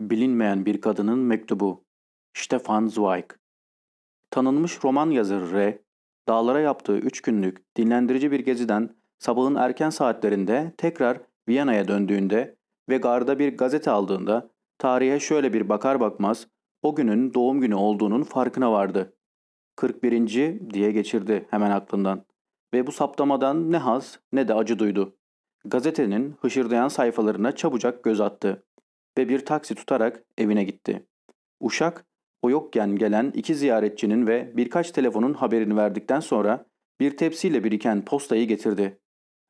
Bilinmeyen bir kadının mektubu. Stefan Zweig. Tanınmış roman yazarı R. Dağlara yaptığı üç günlük dinlendirici bir geziden sabahın erken saatlerinde tekrar Viyana'ya döndüğünde ve garda bir gazete aldığında tarihe şöyle bir bakar bakmaz o günün doğum günü olduğunun farkına vardı. 41. diye geçirdi hemen aklından ve bu saptamadan ne haz ne de acı duydu. Gazetenin hışırdayan sayfalarına çabucak göz attı ve bir taksi tutarak evine gitti. Uşak, o yokken gelen iki ziyaretçinin ve birkaç telefonun haberini verdikten sonra bir tepsiyle biriken postayı getirdi.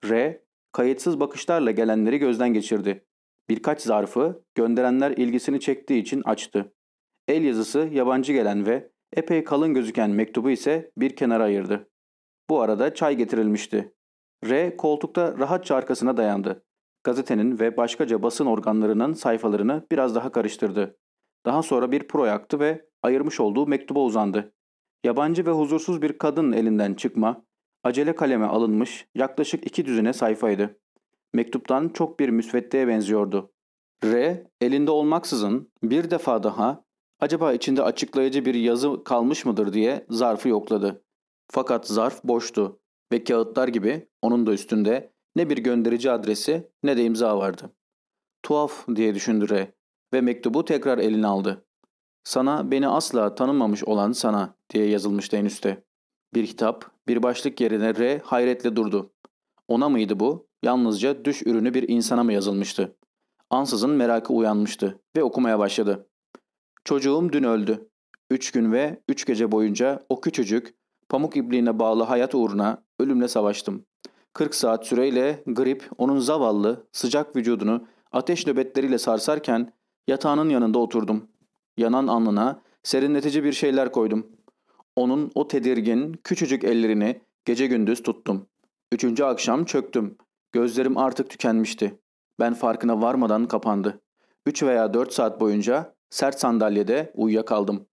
R, kayıtsız bakışlarla gelenleri gözden geçirdi. Birkaç zarfı gönderenler ilgisini çektiği için açtı. El yazısı yabancı gelen ve epey kalın gözüken mektubu ise bir kenara ayırdı. Bu arada çay getirilmişti. R koltukta rahatça arkasına dayandı gazetenin ve başkaca basın organlarının sayfalarını biraz daha karıştırdı. Daha sonra bir pro yaktı ve ayırmış olduğu mektuba uzandı. Yabancı ve huzursuz bir kadın elinden çıkma, acele kaleme alınmış yaklaşık iki düzine sayfaydı. Mektuptan çok bir müsveddeye benziyordu. R, elinde olmaksızın bir defa daha acaba içinde açıklayıcı bir yazı kalmış mıdır diye zarfı yokladı. Fakat zarf boştu ve kağıtlar gibi onun da üstünde ne bir gönderici adresi ne de imza vardı. Tuhaf diye düşündü re. ve mektubu tekrar eline aldı. Sana beni asla tanımamış olan sana diye yazılmıştı en üstte. Bir kitap, bir başlık yerine R hayretle durdu. Ona mıydı bu? Yalnızca düş ürünü bir insana mı yazılmıştı? Ansızın merakı uyanmıştı ve okumaya başladı. Çocuğum dün öldü. Üç gün ve üç gece boyunca o küçücük, pamuk ipliğine bağlı hayat uğruna ölümle savaştım. 40 saat süreyle grip onun zavallı, sıcak vücudunu ateş nöbetleriyle sarsarken yatağının yanında oturdum. Yanan alnına serinletici bir şeyler koydum. Onun o tedirgin, küçücük ellerini gece gündüz tuttum. Üçüncü akşam çöktüm. Gözlerim artık tükenmişti. Ben farkına varmadan kapandı. Üç veya dört saat boyunca sert sandalyede uyuyakaldım.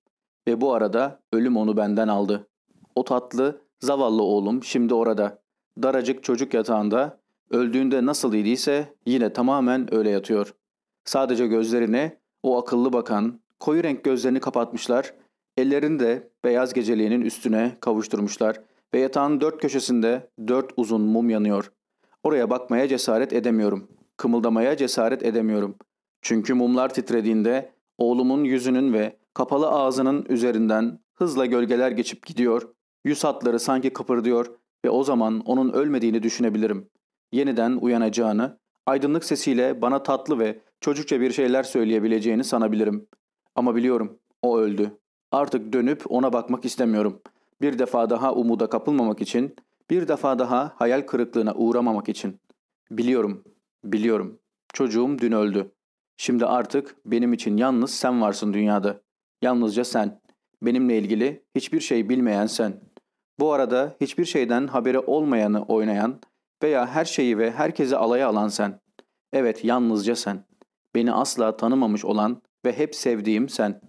Ve bu arada ölüm onu benden aldı. O tatlı, zavallı oğlum şimdi orada. Daracık çocuk yatağında öldüğünde nasıl idiyse yine tamamen öyle yatıyor. Sadece gözlerine o akıllı bakan koyu renk gözlerini kapatmışlar, ellerini de beyaz geceliğinin üstüne kavuşturmuşlar ve yatağın dört köşesinde dört uzun mum yanıyor. Oraya bakmaya cesaret edemiyorum. Kımıldamaya cesaret edemiyorum. Çünkü mumlar titrediğinde oğlumun yüzünün ve kapalı ağzının üzerinden hızla gölgeler geçip gidiyor. Yüz hatları sanki kıpırdıyor ve o zaman onun ölmediğini düşünebilirim. Yeniden uyanacağını, aydınlık sesiyle bana tatlı ve çocukça bir şeyler söyleyebileceğini sanabilirim. Ama biliyorum, o öldü. Artık dönüp ona bakmak istemiyorum. Bir defa daha umuda kapılmamak için, bir defa daha hayal kırıklığına uğramamak için. Biliyorum, biliyorum. Çocuğum dün öldü. Şimdi artık benim için yalnız sen varsın dünyada. Yalnızca sen. Benimle ilgili hiçbir şey bilmeyen sen.'' Bu arada hiçbir şeyden haberi olmayanı oynayan veya her şeyi ve herkesi alaya alan sen. Evet yalnızca sen. Beni asla tanımamış olan ve hep sevdiğim sen.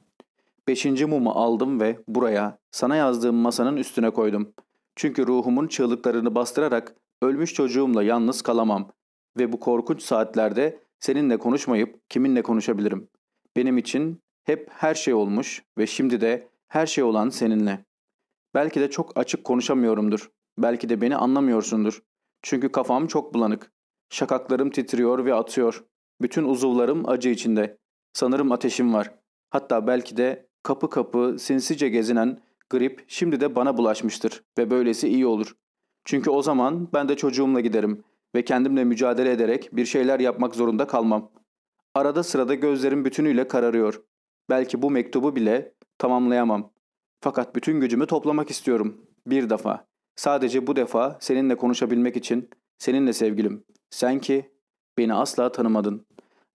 Beşinci mumu aldım ve buraya, sana yazdığım masanın üstüne koydum. Çünkü ruhumun çığlıklarını bastırarak ölmüş çocuğumla yalnız kalamam. Ve bu korkunç saatlerde seninle konuşmayıp kiminle konuşabilirim. Benim için hep her şey olmuş ve şimdi de her şey olan seninle.'' Belki de çok açık konuşamıyorumdur. Belki de beni anlamıyorsundur. Çünkü kafam çok bulanık. Şakaklarım titriyor ve atıyor. Bütün uzuvlarım acı içinde. Sanırım ateşim var. Hatta belki de kapı kapı sinsice gezinen grip şimdi de bana bulaşmıştır ve böylesi iyi olur. Çünkü o zaman ben de çocuğumla giderim ve kendimle mücadele ederek bir şeyler yapmak zorunda kalmam. Arada sırada gözlerim bütünüyle kararıyor. Belki bu mektubu bile tamamlayamam. Fakat bütün gücümü toplamak istiyorum. Bir defa. Sadece bu defa seninle konuşabilmek için, seninle sevgilim. Sen ki beni asla tanımadın.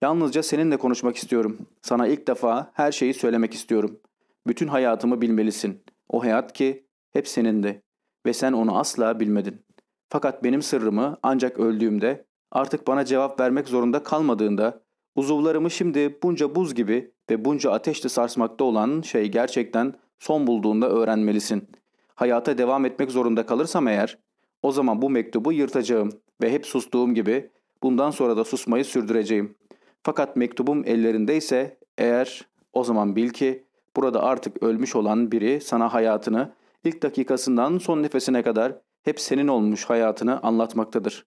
Yalnızca seninle konuşmak istiyorum. Sana ilk defa her şeyi söylemek istiyorum. Bütün hayatımı bilmelisin. O hayat ki hep senindi ve sen onu asla bilmedin. Fakat benim sırrımı ancak öldüğümde, artık bana cevap vermek zorunda kalmadığında, uzuvlarımı şimdi bunca buz gibi ve bunca ateşle sarsmakta olan şey gerçekten Son bulduğunda öğrenmelisin. Hayata devam etmek zorunda kalırsam eğer, o zaman bu mektubu yırtacağım ve hep sustuğum gibi bundan sonra da susmayı sürdüreceğim. Fakat mektubum ellerindeyse eğer o zaman bil ki burada artık ölmüş olan biri sana hayatını ilk dakikasından son nefesine kadar hep senin olmuş hayatını anlatmaktadır.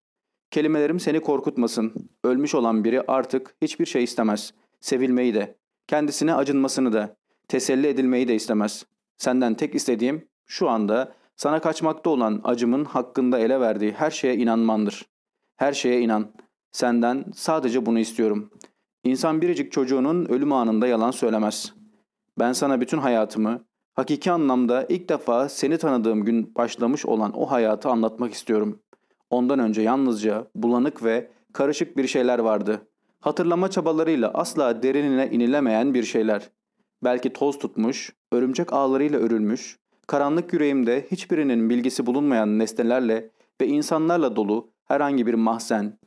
Kelimelerim seni korkutmasın. Ölmüş olan biri artık hiçbir şey istemez. Sevilmeyi de, kendisine acınmasını da, Teselli edilmeyi de istemez. Senden tek istediğim şu anda sana kaçmakta olan acımın hakkında ele verdiği her şeye inanmandır. Her şeye inan. Senden sadece bunu istiyorum. İnsan biricik çocuğunun ölüm anında yalan söylemez. Ben sana bütün hayatımı, hakiki anlamda ilk defa seni tanıdığım gün başlamış olan o hayatı anlatmak istiyorum. Ondan önce yalnızca bulanık ve karışık bir şeyler vardı. Hatırlama çabalarıyla asla derinine inilemeyen bir şeyler. Belki toz tutmuş, örümcek ağlarıyla örülmüş, karanlık yüreğimde hiçbirinin bilgisi bulunmayan nesnelerle ve insanlarla dolu herhangi bir mahzen.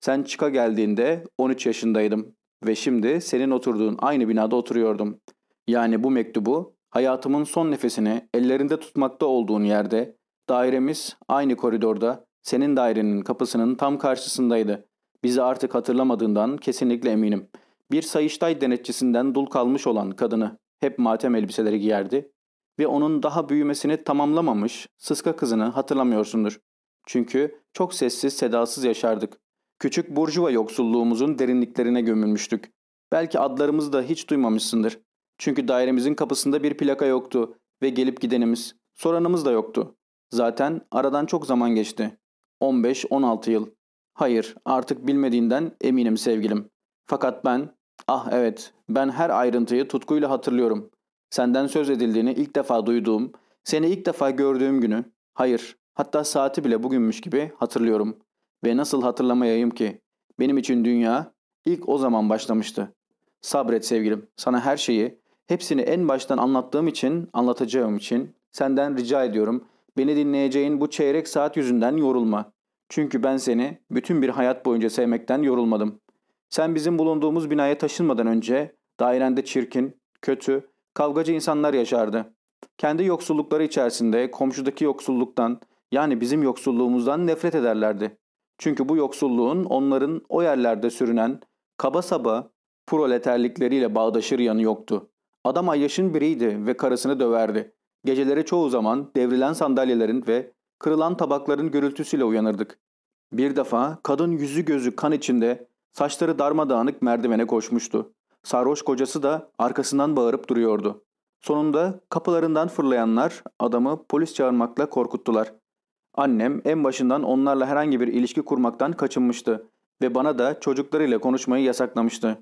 Sen çıka geldiğinde 13 yaşındaydım ve şimdi senin oturduğun aynı binada oturuyordum. Yani bu mektubu hayatımın son nefesini ellerinde tutmakta olduğun yerde, dairemiz aynı koridorda, senin dairenin kapısının tam karşısındaydı. Bizi artık hatırlamadığından kesinlikle eminim.'' Bir Sayıştay denetçisinden dul kalmış olan kadını hep matem elbiseleri giyerdi ve onun daha büyümesini tamamlamamış sıska kızını hatırlamıyorsundur. Çünkü çok sessiz sedasız yaşardık. Küçük burjuva yoksulluğumuzun derinliklerine gömülmüştük. Belki adlarımızı da hiç duymamışsındır. Çünkü dairemizin kapısında bir plaka yoktu ve gelip gidenimiz, soranımız da yoktu. Zaten aradan çok zaman geçti. 15-16 yıl. Hayır, artık bilmediğinden eminim sevgilim. Fakat ben Ah evet, ben her ayrıntıyı tutkuyla hatırlıyorum. Senden söz edildiğini ilk defa duyduğum, seni ilk defa gördüğüm günü, hayır, hatta saati bile bugünmüş gibi hatırlıyorum. Ve nasıl hatırlamayayım ki? Benim için dünya ilk o zaman başlamıştı. Sabret sevgilim, sana her şeyi, hepsini en baştan anlattığım için, anlatacağım için senden rica ediyorum. Beni dinleyeceğin bu çeyrek saat yüzünden yorulma. Çünkü ben seni bütün bir hayat boyunca sevmekten yorulmadım. Sen bizim bulunduğumuz binaya taşınmadan önce dairende çirkin, kötü, kavgacı insanlar yaşardı. Kendi yoksullukları içerisinde komşudaki yoksulluktan yani bizim yoksulluğumuzdan nefret ederlerdi. Çünkü bu yoksulluğun onların o yerlerde sürünen kaba saba proleterlikleriyle bağdaşır yanı yoktu. Adam Ayyaş'ın biriydi ve karısını döverdi. Geceleri çoğu zaman devrilen sandalyelerin ve kırılan tabakların gürültüsüyle uyanırdık. Bir defa kadın yüzü gözü kan içinde Saçları darmadağınık merdivene koşmuştu. Sarhoş kocası da arkasından bağırıp duruyordu. Sonunda kapılarından fırlayanlar adamı polis çağırmakla korkuttular. Annem en başından onlarla herhangi bir ilişki kurmaktan kaçınmıştı ve bana da çocuklarıyla konuşmayı yasaklamıştı.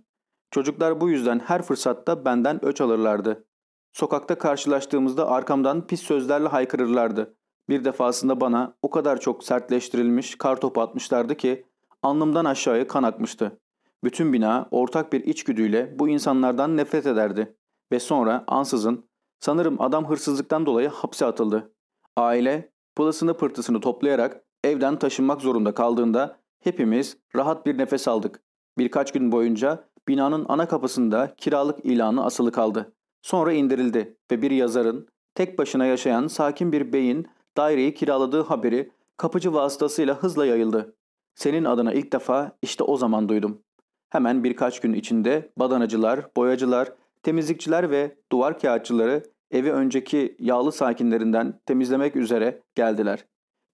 Çocuklar bu yüzden her fırsatta benden öç alırlardı. Sokakta karşılaştığımızda arkamdan pis sözlerle haykırırlardı. Bir defasında bana o kadar çok sertleştirilmiş kar topu atmışlardı ki Alnımdan aşağıya kan akmıştı. Bütün bina ortak bir içgüdüyle bu insanlardan nefret ederdi. Ve sonra ansızın sanırım adam hırsızlıktan dolayı hapse atıldı. Aile pılısını pırtısını toplayarak evden taşınmak zorunda kaldığında hepimiz rahat bir nefes aldık. Birkaç gün boyunca binanın ana kapısında kiralık ilanı asılı kaldı. Sonra indirildi ve bir yazarın, tek başına yaşayan sakin bir beyin daireyi kiraladığı haberi kapıcı vasıtasıyla hızla yayıldı. Senin adına ilk defa işte o zaman duydum. Hemen birkaç gün içinde badanacılar, boyacılar, temizlikçiler ve duvar kağıtçıları evi önceki yağlı sakinlerinden temizlemek üzere geldiler.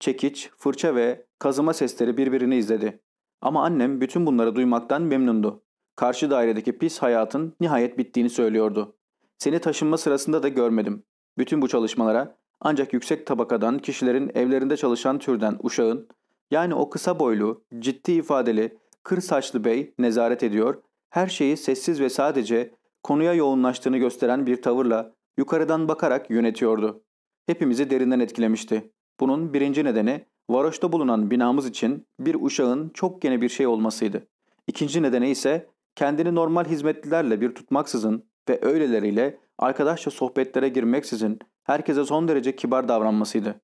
Çekiç, fırça ve kazıma sesleri birbirini izledi. Ama annem bütün bunları duymaktan memnundu. Karşı dairedeki pis hayatın nihayet bittiğini söylüyordu. Seni taşınma sırasında da görmedim. Bütün bu çalışmalara ancak yüksek tabakadan kişilerin evlerinde çalışan türden uşağın yani o kısa boylu, ciddi ifadeli, kır saçlı bey nezaret ediyor, her şeyi sessiz ve sadece konuya yoğunlaştığını gösteren bir tavırla yukarıdan bakarak yönetiyordu. Hepimizi derinden etkilemişti. Bunun birinci nedeni varoşta bulunan binamız için bir uşağın çok gene bir şey olmasıydı. İkinci nedeni ise kendini normal hizmetlilerle bir tutmaksızın ve öyleleriyle arkadaşça sohbetlere girmeksizin herkese son derece kibar davranmasıydı.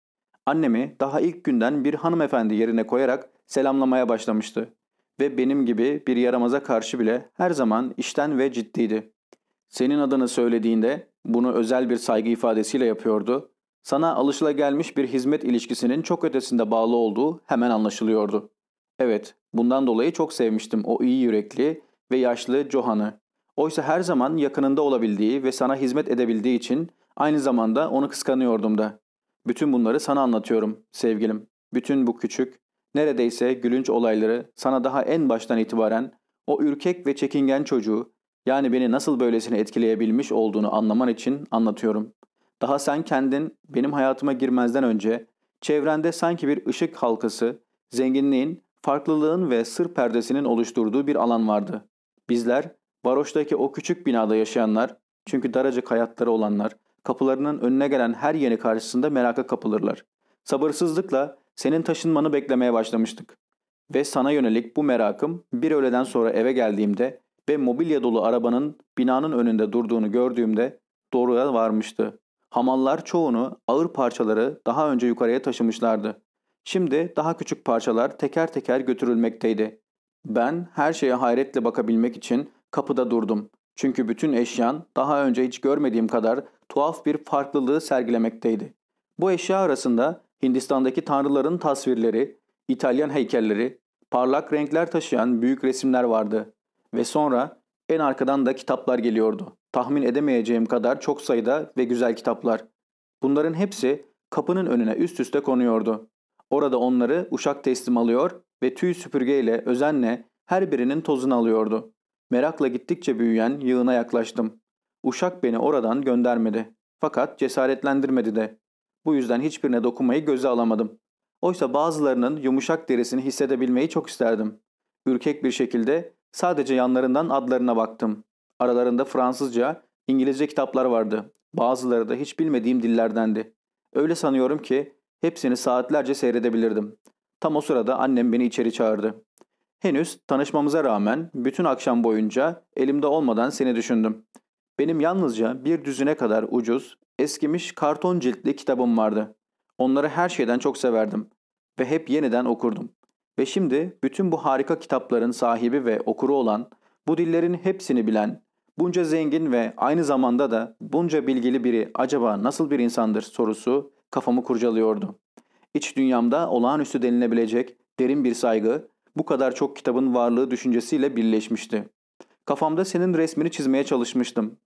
Annemi daha ilk günden bir hanımefendi yerine koyarak selamlamaya başlamıştı ve benim gibi bir yaramaza karşı bile her zaman işten ve ciddiydi. Senin adını söylediğinde bunu özel bir saygı ifadesiyle yapıyordu. Sana alışılagelmiş bir hizmet ilişkisinin çok ötesinde bağlı olduğu hemen anlaşılıyordu. Evet, bundan dolayı çok sevmiştim o iyi yürekli ve yaşlı Johan'ı. Oysa her zaman yakınında olabildiği ve sana hizmet edebildiği için aynı zamanda onu kıskanıyordum da. Bütün bunları sana anlatıyorum sevgilim. Bütün bu küçük, neredeyse gülünç olayları sana daha en baştan itibaren o ürkek ve çekingen çocuğu yani beni nasıl böylesine etkileyebilmiş olduğunu anlaman için anlatıyorum. Daha sen kendin benim hayatıma girmezden önce çevrende sanki bir ışık halkası, zenginliğin, farklılığın ve sır perdesinin oluşturduğu bir alan vardı. Bizler, Baroş'taki o küçük binada yaşayanlar, çünkü daracık hayatları olanlar, kapılarının önüne gelen her yeni karşısında meraka kapılırlar. Sabırsızlıkla senin taşınmanı beklemeye başlamıştık. Ve sana yönelik bu merakım bir öğleden sonra eve geldiğimde ve mobilya dolu arabanın binanın önünde durduğunu gördüğümde doğruya varmıştı. Hamallar çoğunu ağır parçaları daha önce yukarıya taşımışlardı. Şimdi daha küçük parçalar teker teker götürülmekteydi. Ben her şeye hayretle bakabilmek için kapıda durdum. Çünkü bütün eşyan daha önce hiç görmediğim kadar tuhaf bir farklılığı sergilemekteydi. Bu eşya arasında Hindistan'daki tanrıların tasvirleri, İtalyan heykelleri, parlak renkler taşıyan büyük resimler vardı ve sonra en arkadan da kitaplar geliyordu. Tahmin edemeyeceğim kadar çok sayıda ve güzel kitaplar. Bunların hepsi kapının önüne üst üste konuyordu. Orada onları uşak teslim alıyor ve tüy süpürgeyle özenle her birinin tozunu alıyordu. Merakla gittikçe büyüyen yığına yaklaştım. Uşak beni oradan göndermedi. Fakat cesaretlendirmedi de. Bu yüzden hiçbirine dokunmayı göze alamadım. Oysa bazılarının yumuşak derisini hissedebilmeyi çok isterdim. Ürkek bir şekilde sadece yanlarından adlarına baktım. Aralarında Fransızca, İngilizce kitaplar vardı. Bazıları da hiç bilmediğim dillerdendi. Öyle sanıyorum ki hepsini saatlerce seyredebilirdim. Tam o sırada annem beni içeri çağırdı. Henüz tanışmamıza rağmen bütün akşam boyunca elimde olmadan seni düşündüm. Benim yalnızca bir düzüne kadar ucuz, eskimiş karton ciltli kitabım vardı. Onları her şeyden çok severdim ve hep yeniden okurdum. Ve şimdi bütün bu harika kitapların sahibi ve okuru olan, bu dillerin hepsini bilen, bunca zengin ve aynı zamanda da bunca bilgili biri acaba nasıl bir insandır sorusu kafamı kurcalıyordu. İç dünyamda olağanüstü denilebilecek derin bir saygı, bu kadar çok kitabın varlığı düşüncesiyle birleşmişti. Kafamda senin resmini çizmeye çalışmıştım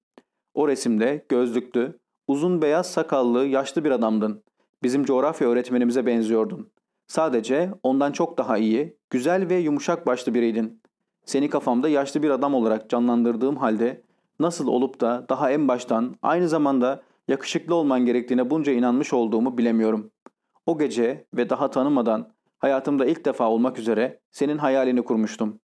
o resimde gözlüklü, uzun beyaz sakallı yaşlı bir adamdın. Bizim coğrafya öğretmenimize benziyordun. Sadece ondan çok daha iyi, güzel ve yumuşak başlı biriydin. Seni kafamda yaşlı bir adam olarak canlandırdığım halde nasıl olup da daha en baştan aynı zamanda yakışıklı olman gerektiğine bunca inanmış olduğumu bilemiyorum. O gece ve daha tanımadan hayatımda ilk defa olmak üzere senin hayalini kurmuştum.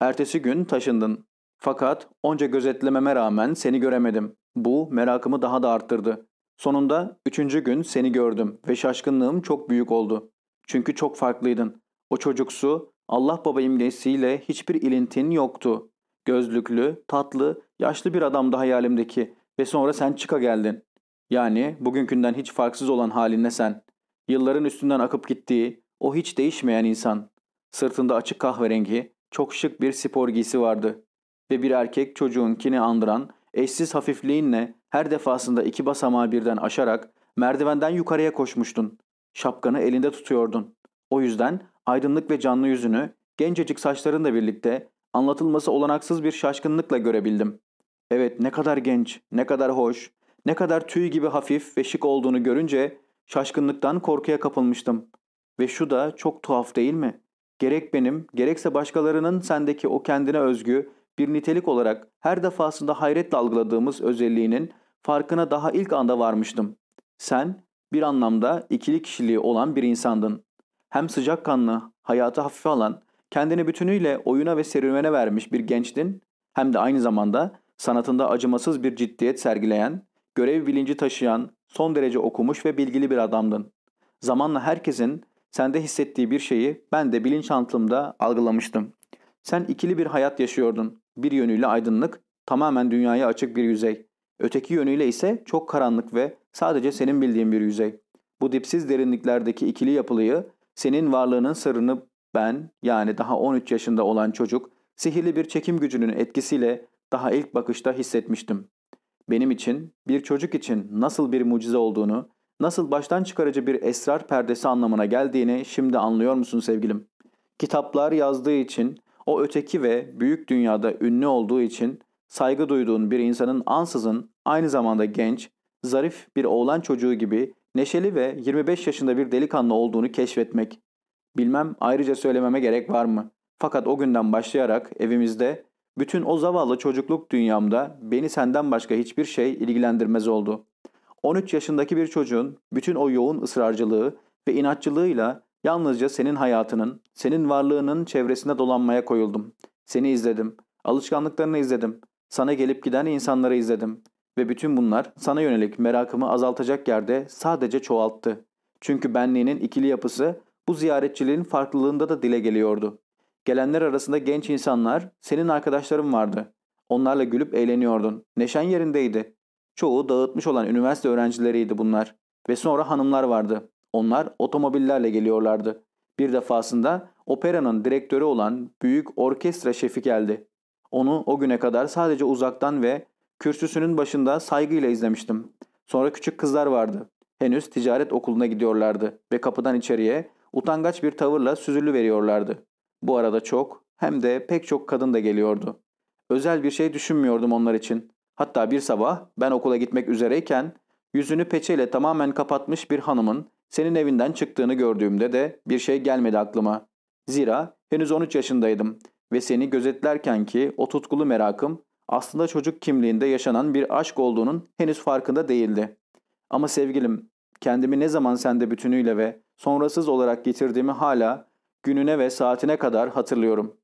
Ertesi gün taşındın. Fakat onca gözetlememe rağmen seni göremedim. Bu merakımı daha da arttırdı. Sonunda üçüncü gün seni gördüm ve şaşkınlığım çok büyük oldu. Çünkü çok farklıydın. O çocuksu, Allah Baba imgesiyle hiçbir ilintin yoktu. Gözlüklü, tatlı, yaşlı bir adamdı hayalimdeki ve sonra sen çıka geldin. Yani bugünkünden hiç farksız olan halinle sen. Yılların üstünden akıp gittiği, o hiç değişmeyen insan. Sırtında açık kahverengi, çok şık bir spor giysi vardı ve bir erkek çocuğunkini andıran eşsiz hafifliğinle her defasında iki basamağı birden aşarak merdivenden yukarıya koşmuştun. Şapkanı elinde tutuyordun. O yüzden aydınlık ve canlı yüzünü, gencecik saçlarınla birlikte anlatılması olanaksız bir şaşkınlıkla görebildim. Evet ne kadar genç, ne kadar hoş, ne kadar tüy gibi hafif ve şık olduğunu görünce şaşkınlıktan korkuya kapılmıştım. Ve şu da çok tuhaf değil mi? Gerek benim, gerekse başkalarının sendeki o kendine özgü bir nitelik olarak her defasında hayretle algıladığımız özelliğinin farkına daha ilk anda varmıştım. Sen bir anlamda ikili kişiliği olan bir insandın. Hem sıcakkanlı, hayatı hafife alan, kendini bütünüyle oyuna ve serüvene vermiş bir gençtin hem de aynı zamanda sanatında acımasız bir ciddiyet sergileyen, görev bilinci taşıyan, son derece okumuş ve bilgili bir adamdın. Zamanla herkesin sende hissettiği bir şeyi ben de bilinçaltımda algılamıştım. Sen ikili bir hayat yaşıyordun. Bir yönüyle aydınlık, tamamen dünyaya açık bir yüzey. Öteki yönüyle ise çok karanlık ve sadece senin bildiğin bir yüzey. Bu dipsiz derinliklerdeki ikili yapılıyı, senin varlığının sırrını ben yani daha 13 yaşında olan çocuk sihirli bir çekim gücünün etkisiyle daha ilk bakışta hissetmiştim. Benim için, bir çocuk için nasıl bir mucize olduğunu, nasıl baştan çıkarıcı bir esrar perdesi anlamına geldiğini şimdi anlıyor musun sevgilim? Kitaplar yazdığı için, o öteki ve büyük dünyada ünlü olduğu için saygı duyduğun bir insanın ansızın aynı zamanda genç, zarif bir oğlan çocuğu gibi neşeli ve 25 yaşında bir delikanlı olduğunu keşfetmek. Bilmem ayrıca söylememe gerek var mı? Fakat o günden başlayarak evimizde bütün o zavallı çocukluk dünyamda beni senden başka hiçbir şey ilgilendirmez oldu. 13 yaşındaki bir çocuğun bütün o yoğun ısrarcılığı ve inatçılığıyla Yalnızca senin hayatının, senin varlığının çevresinde dolanmaya koyuldum. Seni izledim. Alışkanlıklarını izledim. Sana gelip giden insanları izledim. Ve bütün bunlar sana yönelik merakımı azaltacak yerde sadece çoğalttı. Çünkü benliğinin ikili yapısı bu ziyaretçiliğin farklılığında da dile geliyordu. Gelenler arasında genç insanlar, senin arkadaşların vardı. Onlarla gülüp eğleniyordun. Neşen yerindeydi. Çoğu dağıtmış olan üniversite öğrencileriydi bunlar. Ve sonra hanımlar vardı. Onlar otomobillerle geliyorlardı. Bir defasında operanın direktörü olan büyük orkestra şefi geldi. Onu o güne kadar sadece uzaktan ve kürsüsünün başında saygıyla izlemiştim. Sonra küçük kızlar vardı. Henüz ticaret okuluna gidiyorlardı ve kapıdan içeriye utangaç bir tavırla süzülü veriyorlardı. Bu arada çok hem de pek çok kadın da geliyordu. Özel bir şey düşünmüyordum onlar için. Hatta bir sabah ben okula gitmek üzereyken yüzünü peçeyle tamamen kapatmış bir hanımın senin evinden çıktığını gördüğümde de bir şey gelmedi aklıma. Zira henüz 13 yaşındaydım ve seni gözetlerken ki o tutkulu merakım aslında çocuk kimliğinde yaşanan bir aşk olduğunun henüz farkında değildi. Ama sevgilim, kendimi ne zaman sende bütünüyle ve sonrasız olarak getirdiğimi hala gününe ve saatine kadar hatırlıyorum.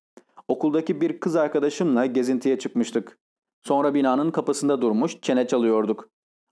Okuldaki bir kız arkadaşımla gezintiye çıkmıştık. Sonra binanın kapısında durmuş çene çalıyorduk.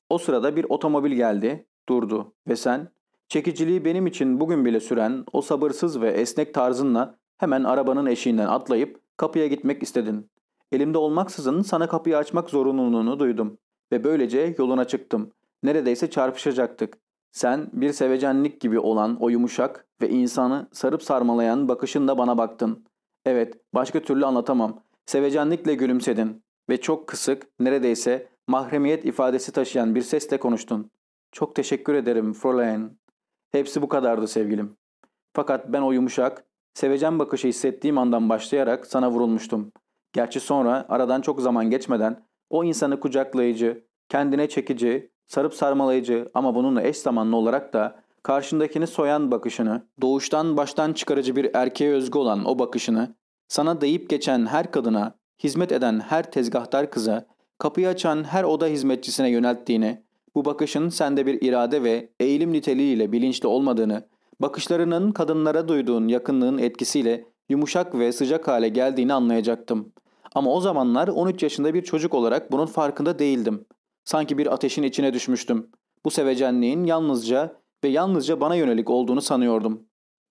O sırada bir otomobil geldi, durdu ve sen Çekiciliği benim için bugün bile süren o sabırsız ve esnek tarzınla hemen arabanın eşiğinden atlayıp kapıya gitmek istedin. Elimde olmaksızın sana kapıyı açmak zorunluluğunu duydum ve böylece yoluna çıktım. Neredeyse çarpışacaktık. Sen bir sevecenlik gibi olan o yumuşak ve insanı sarıp sarmalayan bakışınla bana baktın. Evet, başka türlü anlatamam. Sevecenlikle gülümsedin ve çok kısık, neredeyse mahremiyet ifadesi taşıyan bir sesle konuştun. Çok teşekkür ederim Fräulein. Hepsi bu kadardı sevgilim. Fakat ben o yumuşak, sevecen bakışı hissettiğim andan başlayarak sana vurulmuştum. Gerçi sonra aradan çok zaman geçmeden o insanı kucaklayıcı, kendine çekici, sarıp sarmalayıcı ama bununla eş zamanlı olarak da karşındakini soyan bakışını, doğuştan baştan çıkarıcı bir erkeğe özgü olan o bakışını, sana deyip geçen her kadına, hizmet eden her tezgahtar kıza, kapıyı açan her oda hizmetçisine yönelttiğini, bu bakışın sende bir irade ve eğilim niteliğiyle bilinçli olmadığını, bakışlarının kadınlara duyduğun yakınlığın etkisiyle yumuşak ve sıcak hale geldiğini anlayacaktım. Ama o zamanlar 13 yaşında bir çocuk olarak bunun farkında değildim. Sanki bir ateşin içine düşmüştüm. Bu sevecenliğin yalnızca ve yalnızca bana yönelik olduğunu sanıyordum.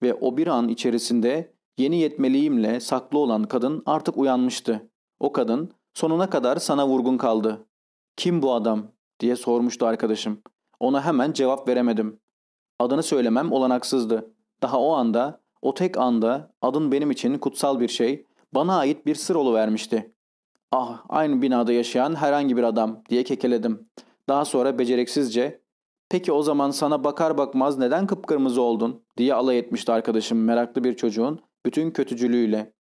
Ve o bir an içerisinde yeni yetmeliğimle saklı olan kadın artık uyanmıştı. O kadın sonuna kadar sana vurgun kaldı. Kim bu adam? diye sormuştu arkadaşım. Ona hemen cevap veremedim. Adını söylemem olanaksızdı. Daha o anda, o tek anda adın benim için kutsal bir şey, bana ait bir sır vermişti. Ah, aynı binada yaşayan herhangi bir adam diye kekeledim. Daha sonra beceriksizce, peki o zaman sana bakar bakmaz neden kıpkırmızı oldun diye alay etmişti arkadaşım meraklı bir çocuğun bütün kötücülüğüyle.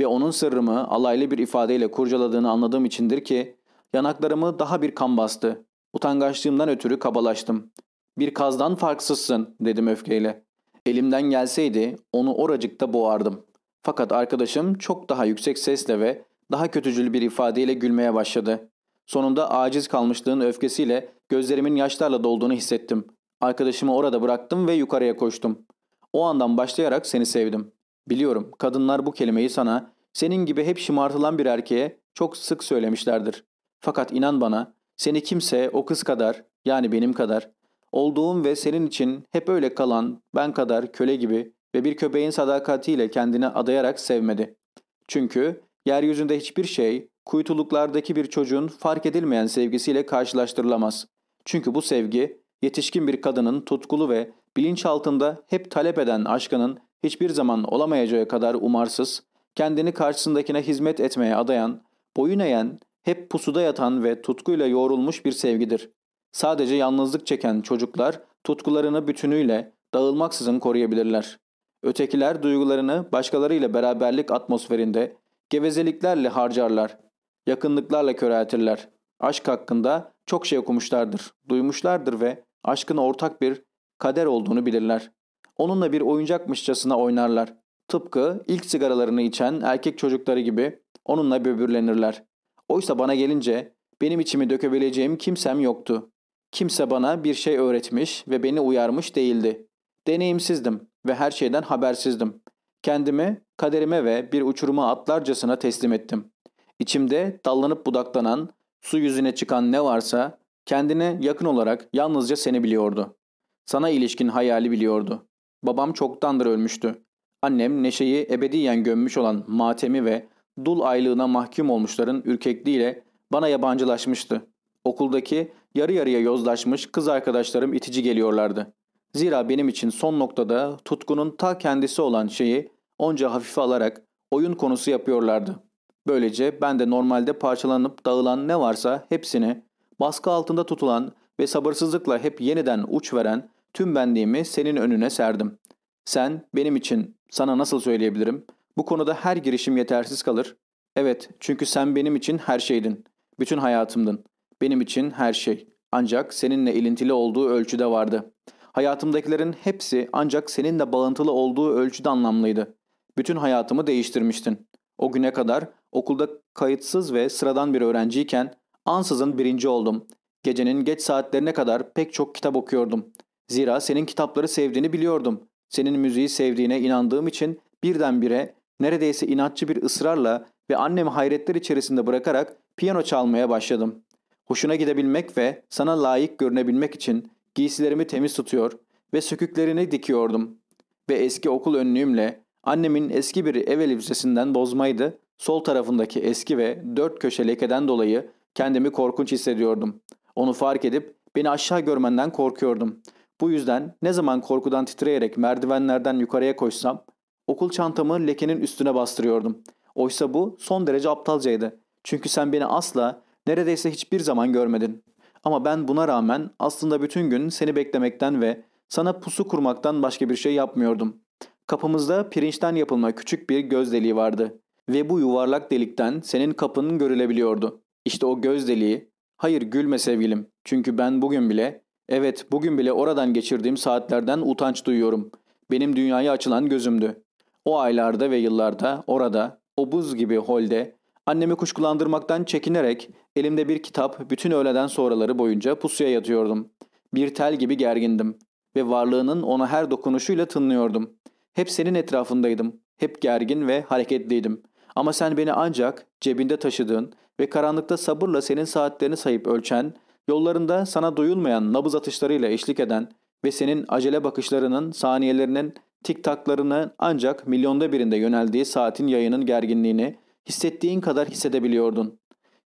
Ve onun sırrımı alaylı bir ifadeyle kurcaladığını anladığım içindir ki yanaklarımı daha bir kan bastı. Utangaçlığımdan ötürü kabalaştım. Bir kazdan farksızsın dedim öfkeyle. Elimden gelseydi onu oracıkta boğardım. Fakat arkadaşım çok daha yüksek sesle ve daha kötücül bir ifadeyle gülmeye başladı. Sonunda aciz kalmışlığın öfkesiyle gözlerimin yaşlarla dolduğunu hissettim. Arkadaşımı orada bıraktım ve yukarıya koştum. O andan başlayarak seni sevdim. Biliyorum kadınlar bu kelimeyi sana, senin gibi hep şımartılan bir erkeğe çok sık söylemişlerdir. Fakat inan bana seni kimse o kız kadar yani benim kadar olduğum ve senin için hep öyle kalan ben kadar köle gibi ve bir köpeğin sadakatiyle kendini adayarak sevmedi. Çünkü yeryüzünde hiçbir şey kuytuluklardaki bir çocuğun fark edilmeyen sevgisiyle karşılaştırılamaz. Çünkü bu sevgi yetişkin bir kadının tutkulu ve bilinç altında hep talep eden aşkının hiçbir zaman olamayacağı kadar umarsız, kendini karşısındakine hizmet etmeye adayan, boyun eğen hep pusuda yatan ve tutkuyla yoğrulmuş bir sevgidir. Sadece yalnızlık çeken çocuklar tutkularını bütünüyle dağılmaksızın koruyabilirler. Ötekiler duygularını başkalarıyla beraberlik atmosferinde gevezeliklerle harcarlar, yakınlıklarla köreltirler. Aşk hakkında çok şey okumuşlardır, duymuşlardır ve aşkın ortak bir kader olduğunu bilirler. Onunla bir oyuncakmışçasına oynarlar. Tıpkı ilk sigaralarını içen erkek çocukları gibi onunla böbürlenirler. Oysa bana gelince benim içimi dökebileceğim kimsem yoktu. Kimse bana bir şey öğretmiş ve beni uyarmış değildi. Deneyimsizdim ve her şeyden habersizdim. Kendimi kaderime ve bir uçuruma atlarcasına teslim ettim. İçimde dallanıp budaklanan, su yüzüne çıkan ne varsa kendine yakın olarak yalnızca seni biliyordu. Sana ilişkin hayali biliyordu. Babam çoktandır ölmüştü. Annem neşeyi ebediyen gömmüş olan matemi ve dul aylığına mahkum olmuşların ürkekliğiyle bana yabancılaşmıştı. Okuldaki yarı yarıya yozlaşmış kız arkadaşlarım itici geliyorlardı. Zira benim için son noktada tutkunun ta kendisi olan şeyi onca hafife alarak oyun konusu yapıyorlardı. Böylece ben de normalde parçalanıp dağılan ne varsa hepsini, baskı altında tutulan ve sabırsızlıkla hep yeniden uç veren tüm benliğimi senin önüne serdim. Sen benim için, sana nasıl söyleyebilirim, bu konuda her girişim yetersiz kalır. Evet, çünkü sen benim için her şeydin. Bütün hayatımdın. Benim için her şey. Ancak seninle ilintili olduğu ölçüde vardı. Hayatımdakilerin hepsi ancak seninle bağıntılı olduğu ölçüde anlamlıydı. Bütün hayatımı değiştirmiştin. O güne kadar okulda kayıtsız ve sıradan bir öğrenciyken ansızın birinci oldum. Gecenin geç saatlerine kadar pek çok kitap okuyordum. Zira senin kitapları sevdiğini biliyordum. Senin müziği sevdiğine inandığım için birdenbire Neredeyse inatçı bir ısrarla ve annemi hayretler içerisinde bırakarak piyano çalmaya başladım. Hoşuna gidebilmek ve sana layık görünebilmek için giysilerimi temiz tutuyor ve söküklerini dikiyordum. Ve eski okul önlüğümle annemin eski bir ev elbisesinden bozmaydı sol tarafındaki eski ve dört köşe lekeden dolayı kendimi korkunç hissediyordum. Onu fark edip beni aşağı görmenden korkuyordum. Bu yüzden ne zaman korkudan titreyerek merdivenlerden yukarıya koşsam Okul çantamı lekenin üstüne bastırıyordum. Oysa bu son derece aptalcaydı. Çünkü sen beni asla, neredeyse hiçbir zaman görmedin. Ama ben buna rağmen aslında bütün gün seni beklemekten ve sana pusu kurmaktan başka bir şey yapmıyordum. Kapımızda pirinçten yapılma küçük bir göz deliği vardı. Ve bu yuvarlak delikten senin kapının görülebiliyordu. İşte o göz deliği. Hayır gülme sevgilim. Çünkü ben bugün bile, evet bugün bile oradan geçirdiğim saatlerden utanç duyuyorum. Benim dünyaya açılan gözümdü. O aylarda ve yıllarda orada, o buz gibi holde, annemi kuşkulandırmaktan çekinerek elimde bir kitap bütün öğleden sonraları boyunca pusuya yatıyordum. Bir tel gibi gergindim ve varlığının ona her dokunuşuyla tınlıyordum. Hep senin etrafındaydım, hep gergin ve hareketliydim. Ama sen beni ancak cebinde taşıdığın ve karanlıkta sabırla senin saatlerini sayıp ölçen, yollarında sana duyulmayan nabız atışlarıyla eşlik eden ve senin acele bakışlarının saniyelerinin tiktaklarını ancak milyonda birinde yöneldiği saatin yayının gerginliğini hissettiğin kadar hissedebiliyordun.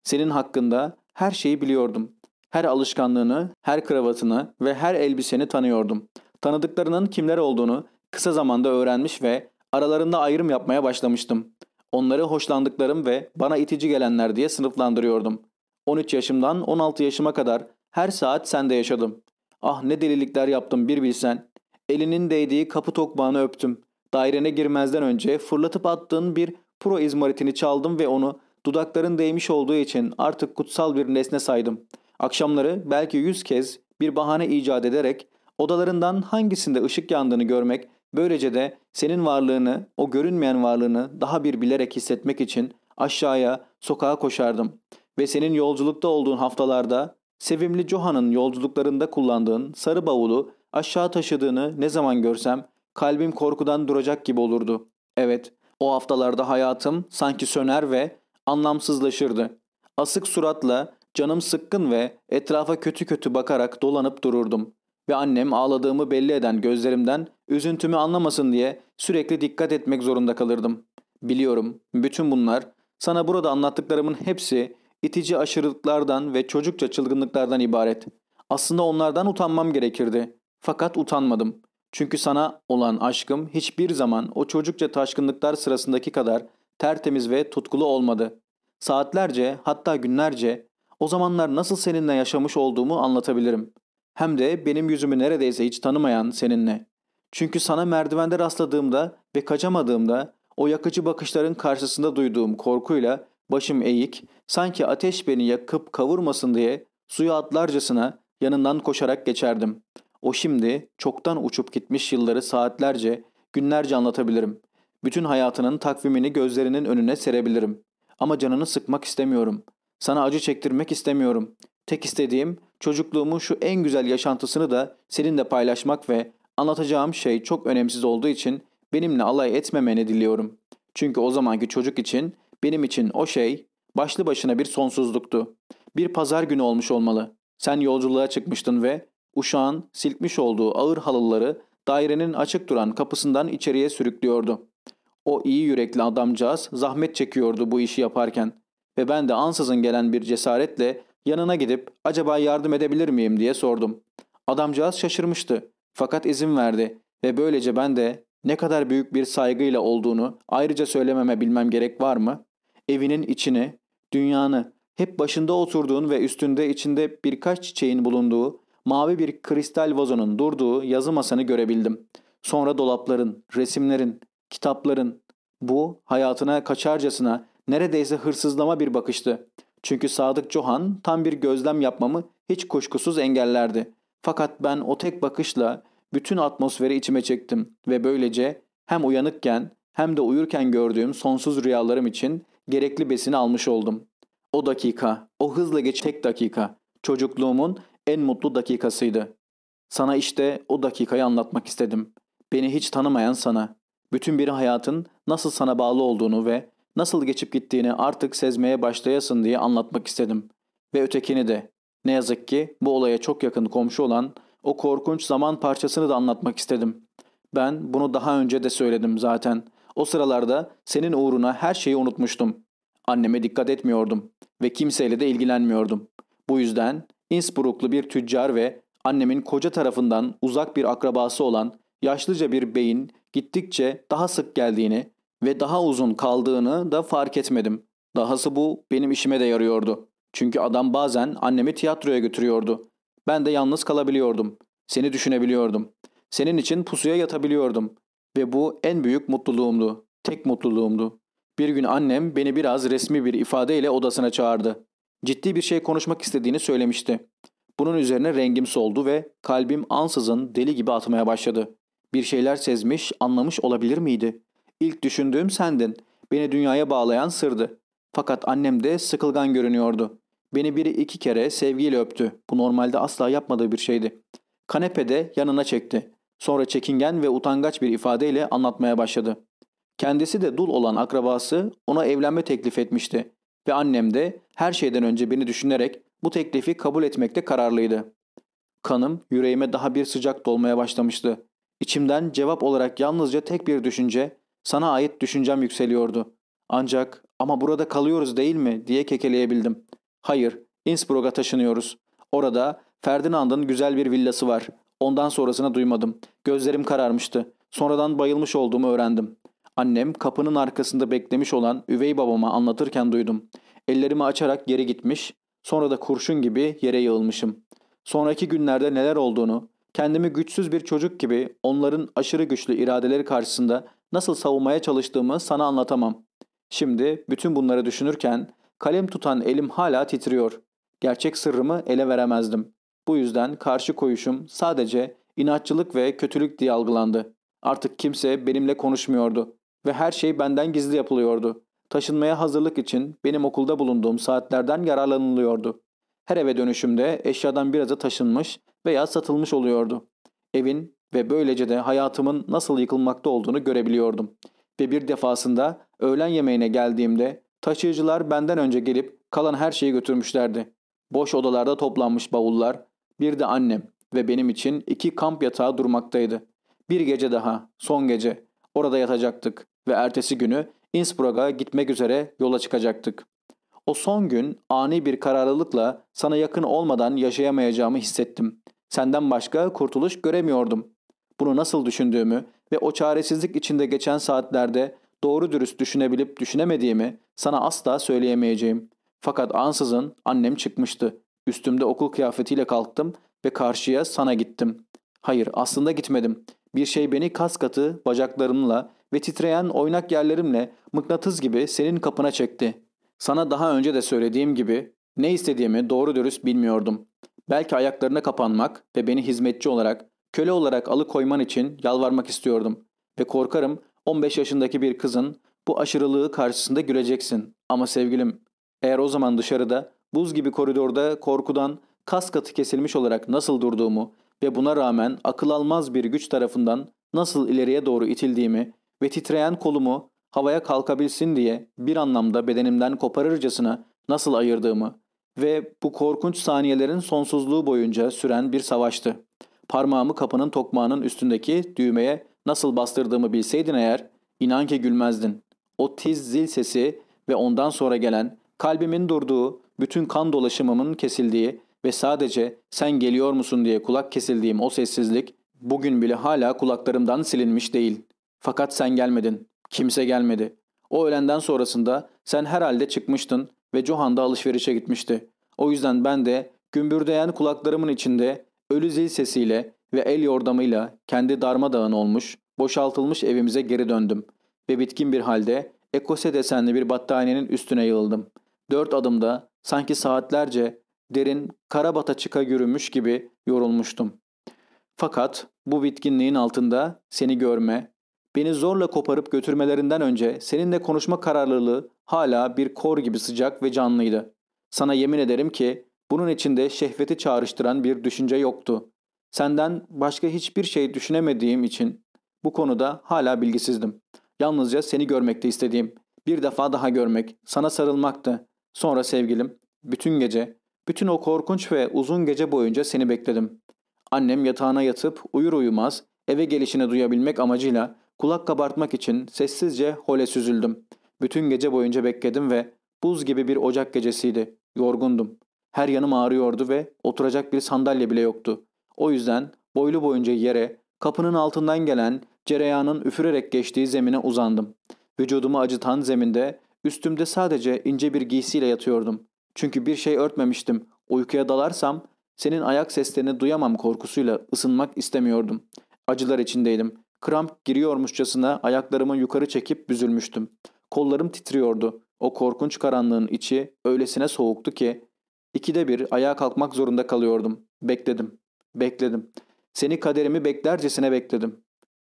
Senin hakkında her şeyi biliyordum. Her alışkanlığını, her kravatını ve her elbiseni tanıyordum. Tanıdıklarının kimler olduğunu kısa zamanda öğrenmiş ve aralarında ayrım yapmaya başlamıştım. Onları hoşlandıklarım ve bana itici gelenler diye sınıflandırıyordum. 13 yaşımdan 16 yaşıma kadar her saat sende yaşadım. Ah ne delilikler yaptım bir bilsen. Elinin değdiği kapı tokmağını öptüm. Dairene girmezden önce fırlatıp attığın bir pro izmaritini çaldım ve onu dudakların değmiş olduğu için artık kutsal bir nesne saydım. Akşamları belki yüz kez bir bahane icat ederek odalarından hangisinde ışık yandığını görmek, böylece de senin varlığını, o görünmeyen varlığını daha bir bilerek hissetmek için aşağıya, sokağa koşardım. Ve senin yolculukta olduğun haftalarda, sevimli Johan'ın yolculuklarında kullandığın sarı bavulu aşağı taşıdığını ne zaman görsem kalbim korkudan duracak gibi olurdu. Evet, o haftalarda hayatım sanki söner ve anlamsızlaşırdı. Asık suratla, canım sıkkın ve etrafa kötü kötü bakarak dolanıp dururdum. Ve annem ağladığımı belli eden gözlerimden üzüntümü anlamasın diye sürekli dikkat etmek zorunda kalırdım. Biliyorum, bütün bunlar, sana burada anlattıklarımın hepsi itici aşırılıklardan ve çocukça çılgınlıklardan ibaret. Aslında onlardan utanmam gerekirdi. Fakat utanmadım. Çünkü sana olan aşkım hiçbir zaman o çocukça taşkınlıklar sırasındaki kadar tertemiz ve tutkulu olmadı. Saatlerce hatta günlerce o zamanlar nasıl seninle yaşamış olduğumu anlatabilirim. Hem de benim yüzümü neredeyse hiç tanımayan seninle. Çünkü sana merdivende rastladığımda ve kaçamadığımda o yakıcı bakışların karşısında duyduğum korkuyla başım eğik, sanki ateş beni yakıp kavurmasın diye suya atlarcasına yanından koşarak geçerdim. O şimdi çoktan uçup gitmiş yılları saatlerce, günlerce anlatabilirim. Bütün hayatının takvimini gözlerinin önüne serebilirim. Ama canını sıkmak istemiyorum. Sana acı çektirmek istemiyorum. Tek istediğim çocukluğumun şu en güzel yaşantısını da seninle paylaşmak ve anlatacağım şey çok önemsiz olduğu için benimle alay etmemeni diliyorum. Çünkü o zamanki çocuk için, benim için o şey başlı başına bir sonsuzluktu. Bir pazar günü olmuş olmalı. Sen yolculuğa çıkmıştın ve Uşağın silkmiş olduğu ağır halıları dairenin açık duran kapısından içeriye sürüklüyordu. O iyi yürekli adamcağız zahmet çekiyordu bu işi yaparken ve ben de ansızın gelen bir cesaretle yanına gidip acaba yardım edebilir miyim diye sordum. Adamcağız şaşırmıştı fakat izin verdi ve böylece ben de ne kadar büyük bir saygıyla olduğunu ayrıca söylememe bilmem gerek var mı? Evinin içini, dünyanı, hep başında oturduğun ve üstünde içinde birkaç çiçeğin bulunduğu mavi bir kristal vazonun durduğu yazı masanı görebildim. Sonra dolapların, resimlerin, kitapların. Bu hayatına kaçarcasına neredeyse hırsızlama bir bakıştı. Çünkü Sadık Cohan tam bir gözlem yapmamı hiç kuşkusuz engellerdi. Fakat ben o tek bakışla bütün atmosferi içime çektim ve böylece hem uyanıkken hem de uyurken gördüğüm sonsuz rüyalarım için gerekli besini almış oldum. O dakika, o hızla geç tek dakika, çocukluğumun en mutlu dakikasıydı. Sana işte o dakikayı anlatmak istedim. Beni hiç tanımayan sana. Bütün bir hayatın nasıl sana bağlı olduğunu ve nasıl geçip gittiğini artık sezmeye başlayasın diye anlatmak istedim. Ve ötekini de. Ne yazık ki bu olaya çok yakın komşu olan o korkunç zaman parçasını da anlatmak istedim. Ben bunu daha önce de söyledim zaten. O sıralarda senin uğruna her şeyi unutmuştum. Anneme dikkat etmiyordum ve kimseyle de ilgilenmiyordum. Bu yüzden Innsbrucklu bir tüccar ve annemin koca tarafından uzak bir akrabası olan yaşlıca bir beyin gittikçe daha sık geldiğini ve daha uzun kaldığını da fark etmedim. Dahası bu benim işime de yarıyordu. Çünkü adam bazen annemi tiyatroya götürüyordu. Ben de yalnız kalabiliyordum. Seni düşünebiliyordum. Senin için pusuya yatabiliyordum. Ve bu en büyük mutluluğumdu. Tek mutluluğumdu. Bir gün annem beni biraz resmi bir ifadeyle odasına çağırdı. Ciddi bir şey konuşmak istediğini söylemişti. Bunun üzerine rengim soldu ve kalbim ansızın deli gibi atmaya başladı. Bir şeyler sezmiş, anlamış olabilir miydi? İlk düşündüğüm sendin. Beni dünyaya bağlayan sırdı. Fakat annem de sıkılgan görünüyordu. Beni biri iki kere sevgiyle öptü. Bu normalde asla yapmadığı bir şeydi. Kanepede yanına çekti. Sonra çekingen ve utangaç bir ifadeyle anlatmaya başladı. Kendisi de dul olan akrabası ona evlenme teklif etmişti ve annem de her şeyden önce beni düşünerek bu teklifi kabul etmekte kararlıydı. Kanım yüreğime daha bir sıcak dolmaya başlamıştı. İçimden cevap olarak yalnızca tek bir düşünce, sana ait düşüncem yükseliyordu. Ancak ama burada kalıyoruz değil mi diye kekeleyebildim. Hayır, Innsbruck'a taşınıyoruz. Orada Ferdinand'ın güzel bir villası var. Ondan sonrasını duymadım. Gözlerim kararmıştı. Sonradan bayılmış olduğumu öğrendim. Annem kapının arkasında beklemiş olan üvey babama anlatırken duydum. Ellerimi açarak geri gitmiş, sonra da kurşun gibi yere yığılmışım. Sonraki günlerde neler olduğunu, kendimi güçsüz bir çocuk gibi onların aşırı güçlü iradeleri karşısında nasıl savunmaya çalıştığımı sana anlatamam. Şimdi bütün bunları düşünürken kalem tutan elim hala titriyor. Gerçek sırrımı ele veremezdim. Bu yüzden karşı koyuşum sadece inatçılık ve kötülük diye algılandı. Artık kimse benimle konuşmuyordu ve her şey benden gizli yapılıyordu. Taşınmaya hazırlık için benim okulda bulunduğum saatlerden yararlanılıyordu. Her eve dönüşümde eşyadan birazı taşınmış veya satılmış oluyordu. Evin ve böylece de hayatımın nasıl yıkılmakta olduğunu görebiliyordum. Ve bir defasında öğlen yemeğine geldiğimde taşıyıcılar benden önce gelip kalan her şeyi götürmüşlerdi. Boş odalarda toplanmış bavullar, bir de annem ve benim için iki kamp yatağı durmaktaydı. Bir gece daha, son gece, orada yatacaktık ve ertesi günü Innsbruck'a gitmek üzere yola çıkacaktık. O son gün ani bir kararlılıkla sana yakın olmadan yaşayamayacağımı hissettim. Senden başka kurtuluş göremiyordum. Bunu nasıl düşündüğümü ve o çaresizlik içinde geçen saatlerde doğru dürüst düşünebilip düşünemediğimi sana asla söyleyemeyeceğim. Fakat ansızın annem çıkmıştı. Üstümde okul kıyafetiyle kalktım ve karşıya sana gittim. Hayır aslında gitmedim. Bir şey beni kas katı bacaklarımla ve titreyen oynak yerlerimle mıknatıs gibi senin kapına çekti. Sana daha önce de söylediğim gibi ne istediğimi doğru dürüst bilmiyordum. Belki ayaklarına kapanmak ve beni hizmetçi olarak, köle olarak alıkoyman için yalvarmak istiyordum. Ve korkarım 15 yaşındaki bir kızın bu aşırılığı karşısında güleceksin. Ama sevgilim, eğer o zaman dışarıda, buz gibi koridorda korkudan kas katı kesilmiş olarak nasıl durduğumu ve buna rağmen akıl almaz bir güç tarafından nasıl ileriye doğru itildiğimi ve titreyen kolumu havaya kalkabilsin diye bir anlamda bedenimden koparırcasına nasıl ayırdığımı ve bu korkunç saniyelerin sonsuzluğu boyunca süren bir savaştı. Parmağımı kapının tokmağının üstündeki düğmeye nasıl bastırdığımı bilseydin eğer, inan ki gülmezdin. O tiz zil sesi ve ondan sonra gelen, kalbimin durduğu, bütün kan dolaşımımın kesildiği ve sadece sen geliyor musun diye kulak kesildiğim o sessizlik, bugün bile hala kulaklarımdan silinmiş değil. Fakat sen gelmedin. Kimse gelmedi. O öğlenden sonrasında sen herhalde çıkmıştın ve Johan da alışverişe gitmişti. O yüzden ben de gümbürdeyen kulaklarımın içinde ölü zil sesiyle ve el yordamıyla kendi darmadağın olmuş, boşaltılmış evimize geri döndüm. Ve bitkin bir halde ekose desenli bir battaniyenin üstüne yığıldım. Dört adımda sanki saatlerce derin karabata çıka yürümüş gibi yorulmuştum. Fakat bu bitkinliğin altında seni görme, Beni zorla koparıp götürmelerinden önce seninle konuşma kararlılığı hala bir kor gibi sıcak ve canlıydı. Sana yemin ederim ki bunun içinde şehveti çağrıştıran bir düşünce yoktu. Senden başka hiçbir şey düşünemediğim için bu konuda hala bilgisizdim. Yalnızca seni görmekte istediğim, bir defa daha görmek, sana sarılmaktı. Sonra sevgilim, bütün gece, bütün o korkunç ve uzun gece boyunca seni bekledim. Annem yatağına yatıp uyur uyumaz eve gelişini duyabilmek amacıyla Kulak kabartmak için sessizce hole süzüldüm. Bütün gece boyunca bekledim ve buz gibi bir ocak gecesiydi. Yorgundum. Her yanım ağrıyordu ve oturacak bir sandalye bile yoktu. O yüzden boylu boyunca yere, kapının altından gelen cereyanın üfürerek geçtiği zemine uzandım. Vücudumu acıtan zeminde, üstümde sadece ince bir giysiyle yatıyordum. Çünkü bir şey örtmemiştim. Uykuya dalarsam senin ayak seslerini duyamam korkusuyla ısınmak istemiyordum. Acılar içindeydim. Kramp giriyormuşçasına ayaklarımı yukarı çekip büzülmüştüm. Kollarım titriyordu. O korkunç karanlığın içi öylesine soğuktu ki ikide bir ayağa kalkmak zorunda kalıyordum. Bekledim. Bekledim. Seni kaderimi beklercesine bekledim.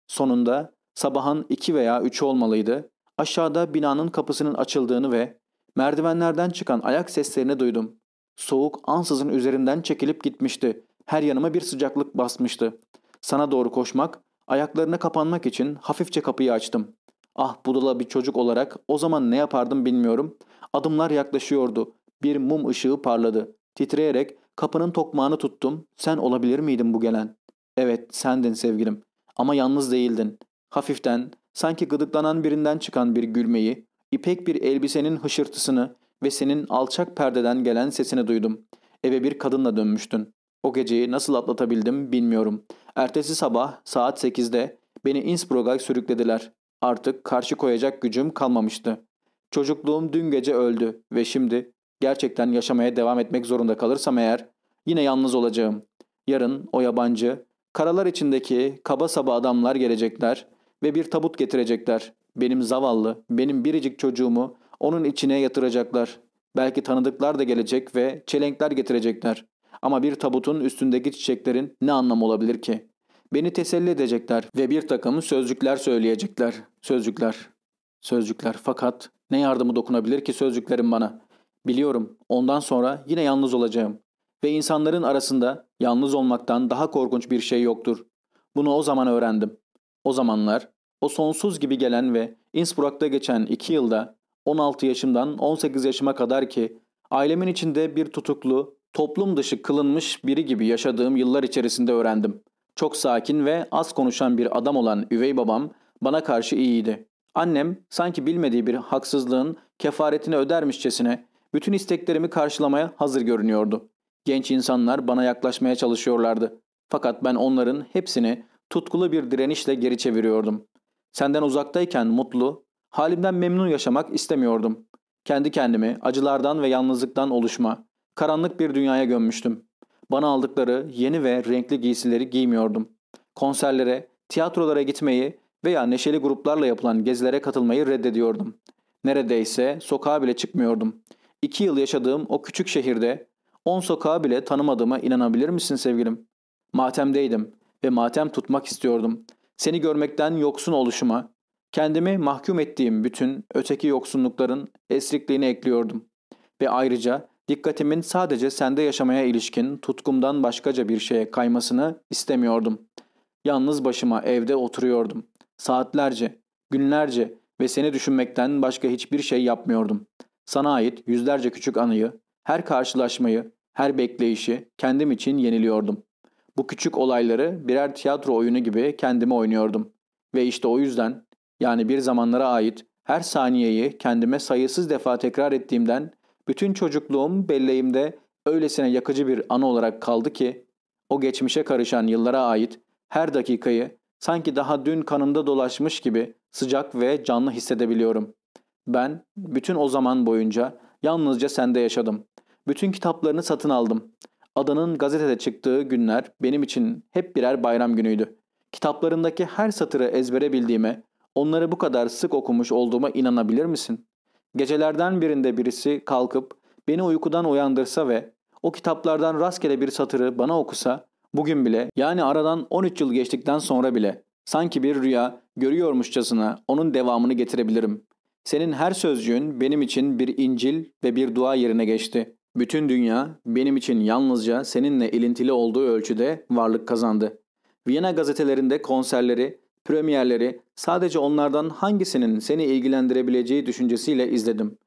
Sonunda sabahın iki veya üçü olmalıydı. Aşağıda binanın kapısının açıldığını ve merdivenlerden çıkan ayak seslerini duydum. Soğuk ansızın üzerinden çekilip gitmişti. Her yanıma bir sıcaklık basmıştı. Sana doğru koşmak Ayaklarına kapanmak için hafifçe kapıyı açtım. Ah budala bir çocuk olarak o zaman ne yapardım bilmiyorum. Adımlar yaklaşıyordu. Bir mum ışığı parladı. Titreyerek kapının tokmağını tuttum. Sen olabilir miydin bu gelen? Evet sendin sevgilim. Ama yalnız değildin. Hafiften, sanki gıdıklanan birinden çıkan bir gülmeyi, ipek bir elbisenin hışırtısını ve senin alçak perdeden gelen sesini duydum. Eve bir kadınla dönmüştün. O geceyi nasıl atlatabildim bilmiyorum. Ertesi sabah saat 8'de beni Innsbruck'a sürüklediler. Artık karşı koyacak gücüm kalmamıştı. Çocukluğum dün gece öldü ve şimdi gerçekten yaşamaya devam etmek zorunda kalırsam eğer yine yalnız olacağım. Yarın o yabancı, karalar içindeki kaba saba adamlar gelecekler ve bir tabut getirecekler. Benim zavallı, benim biricik çocuğumu onun içine yatıracaklar. Belki tanıdıklar da gelecek ve çelenkler getirecekler. Ama bir tabutun üstündeki çiçeklerin ne anlamı olabilir ki? Beni teselli edecekler ve bir takım sözcükler söyleyecekler. Sözcükler. Sözcükler. Fakat ne yardımı dokunabilir ki sözcüklerim bana? Biliyorum ondan sonra yine yalnız olacağım. Ve insanların arasında yalnız olmaktan daha korkunç bir şey yoktur. Bunu o zaman öğrendim. O zamanlar o sonsuz gibi gelen ve Innsbruck'ta geçen iki yılda 16 yaşımdan 18 yaşıma kadar ki ailemin içinde bir tutuklu toplum dışı kılınmış biri gibi yaşadığım yıllar içerisinde öğrendim. Çok sakin ve az konuşan bir adam olan üvey babam bana karşı iyiydi. Annem sanki bilmediği bir haksızlığın kefaretini ödermişçesine bütün isteklerimi karşılamaya hazır görünüyordu. Genç insanlar bana yaklaşmaya çalışıyorlardı. Fakat ben onların hepsini tutkulu bir direnişle geri çeviriyordum. Senden uzaktayken mutlu, halimden memnun yaşamak istemiyordum. Kendi kendimi acılardan ve yalnızlıktan oluşma, Karanlık bir dünyaya gömmüştüm. Bana aldıkları yeni ve renkli giysileri giymiyordum. Konserlere, tiyatrolara gitmeyi veya neşeli gruplarla yapılan gezilere katılmayı reddediyordum. Neredeyse sokağa bile çıkmıyordum. İki yıl yaşadığım o küçük şehirde on sokağı bile tanımadığıma inanabilir misin sevgilim? Matemdeydim ve matem tutmak istiyordum. Seni görmekten yoksun oluşuma, kendimi mahkum ettiğim bütün öteki yoksunlukların esrikliğini ekliyordum. Ve ayrıca Dikkatimin sadece sende yaşamaya ilişkin tutkumdan başkaca bir şeye kaymasını istemiyordum. Yalnız başıma evde oturuyordum. Saatlerce, günlerce ve seni düşünmekten başka hiçbir şey yapmıyordum. Sana ait yüzlerce küçük anıyı, her karşılaşmayı, her bekleyişi kendim için yeniliyordum. Bu küçük olayları birer tiyatro oyunu gibi kendime oynuyordum. Ve işte o yüzden yani bir zamanlara ait her saniyeyi kendime sayısız defa tekrar ettiğimden bütün çocukluğum belleğimde öylesine yakıcı bir anı olarak kaldı ki o geçmişe karışan yıllara ait her dakikayı sanki daha dün kanımda dolaşmış gibi sıcak ve canlı hissedebiliyorum. Ben bütün o zaman boyunca yalnızca sende yaşadım. Bütün kitaplarını satın aldım. Adanın gazetede çıktığı günler benim için hep birer bayram günüydü. Kitaplarındaki her satırı ezbere bildiğime, onları bu kadar sık okumuş olduğuma inanabilir misin? Gecelerden birinde birisi kalkıp beni uykudan uyandırsa ve o kitaplardan rastgele bir satırı bana okusa bugün bile yani aradan 13 yıl geçtikten sonra bile sanki bir rüya görüyormuşçasına onun devamını getirebilirim. Senin her sözcüğün benim için bir incil ve bir dua yerine geçti. Bütün dünya benim için yalnızca seninle ilintili olduğu ölçüde varlık kazandı. Viyana gazetelerinde konserleri premierleri sadece onlardan hangisinin seni ilgilendirebileceği düşüncesiyle izledim.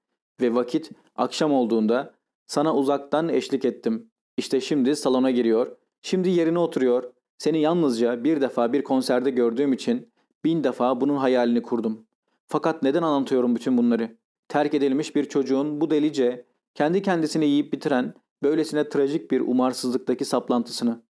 Ve vakit akşam olduğunda sana uzaktan eşlik ettim. İşte şimdi salona giriyor, şimdi yerine oturuyor. Seni yalnızca bir defa bir konserde gördüğüm için bin defa bunun hayalini kurdum. Fakat neden anlatıyorum bütün bunları? Terk edilmiş bir çocuğun bu delice, kendi kendisini yiyip bitiren, böylesine trajik bir umarsızlıktaki saplantısını.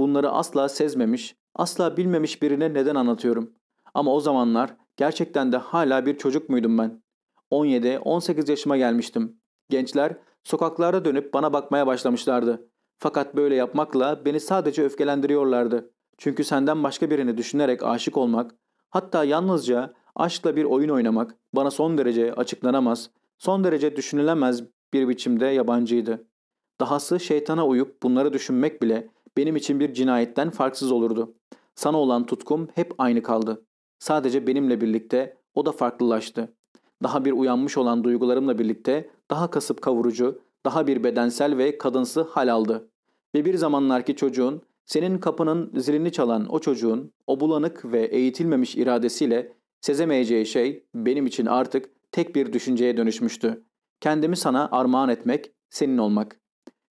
Bunları asla sezmemiş, Asla bilmemiş birine neden anlatıyorum. Ama o zamanlar gerçekten de hala bir çocuk muydum ben? 17-18 yaşıma gelmiştim. Gençler sokaklarda dönüp bana bakmaya başlamışlardı. Fakat böyle yapmakla beni sadece öfkelendiriyorlardı. Çünkü senden başka birini düşünerek aşık olmak, hatta yalnızca aşkla bir oyun oynamak bana son derece açıklanamaz, son derece düşünülemez bir biçimde yabancıydı. Dahası şeytana uyup bunları düşünmek bile benim için bir cinayetten farksız olurdu. Sana olan tutkum hep aynı kaldı. Sadece benimle birlikte o da farklılaştı. Daha bir uyanmış olan duygularımla birlikte daha kasıp kavurucu, daha bir bedensel ve kadınsı hal aldı. Ve bir zamanlarki çocuğun, senin kapının zilini çalan o çocuğun o bulanık ve eğitilmemiş iradesiyle sezemeyeceği şey benim için artık tek bir düşünceye dönüşmüştü. Kendimi sana armağan etmek, senin olmak.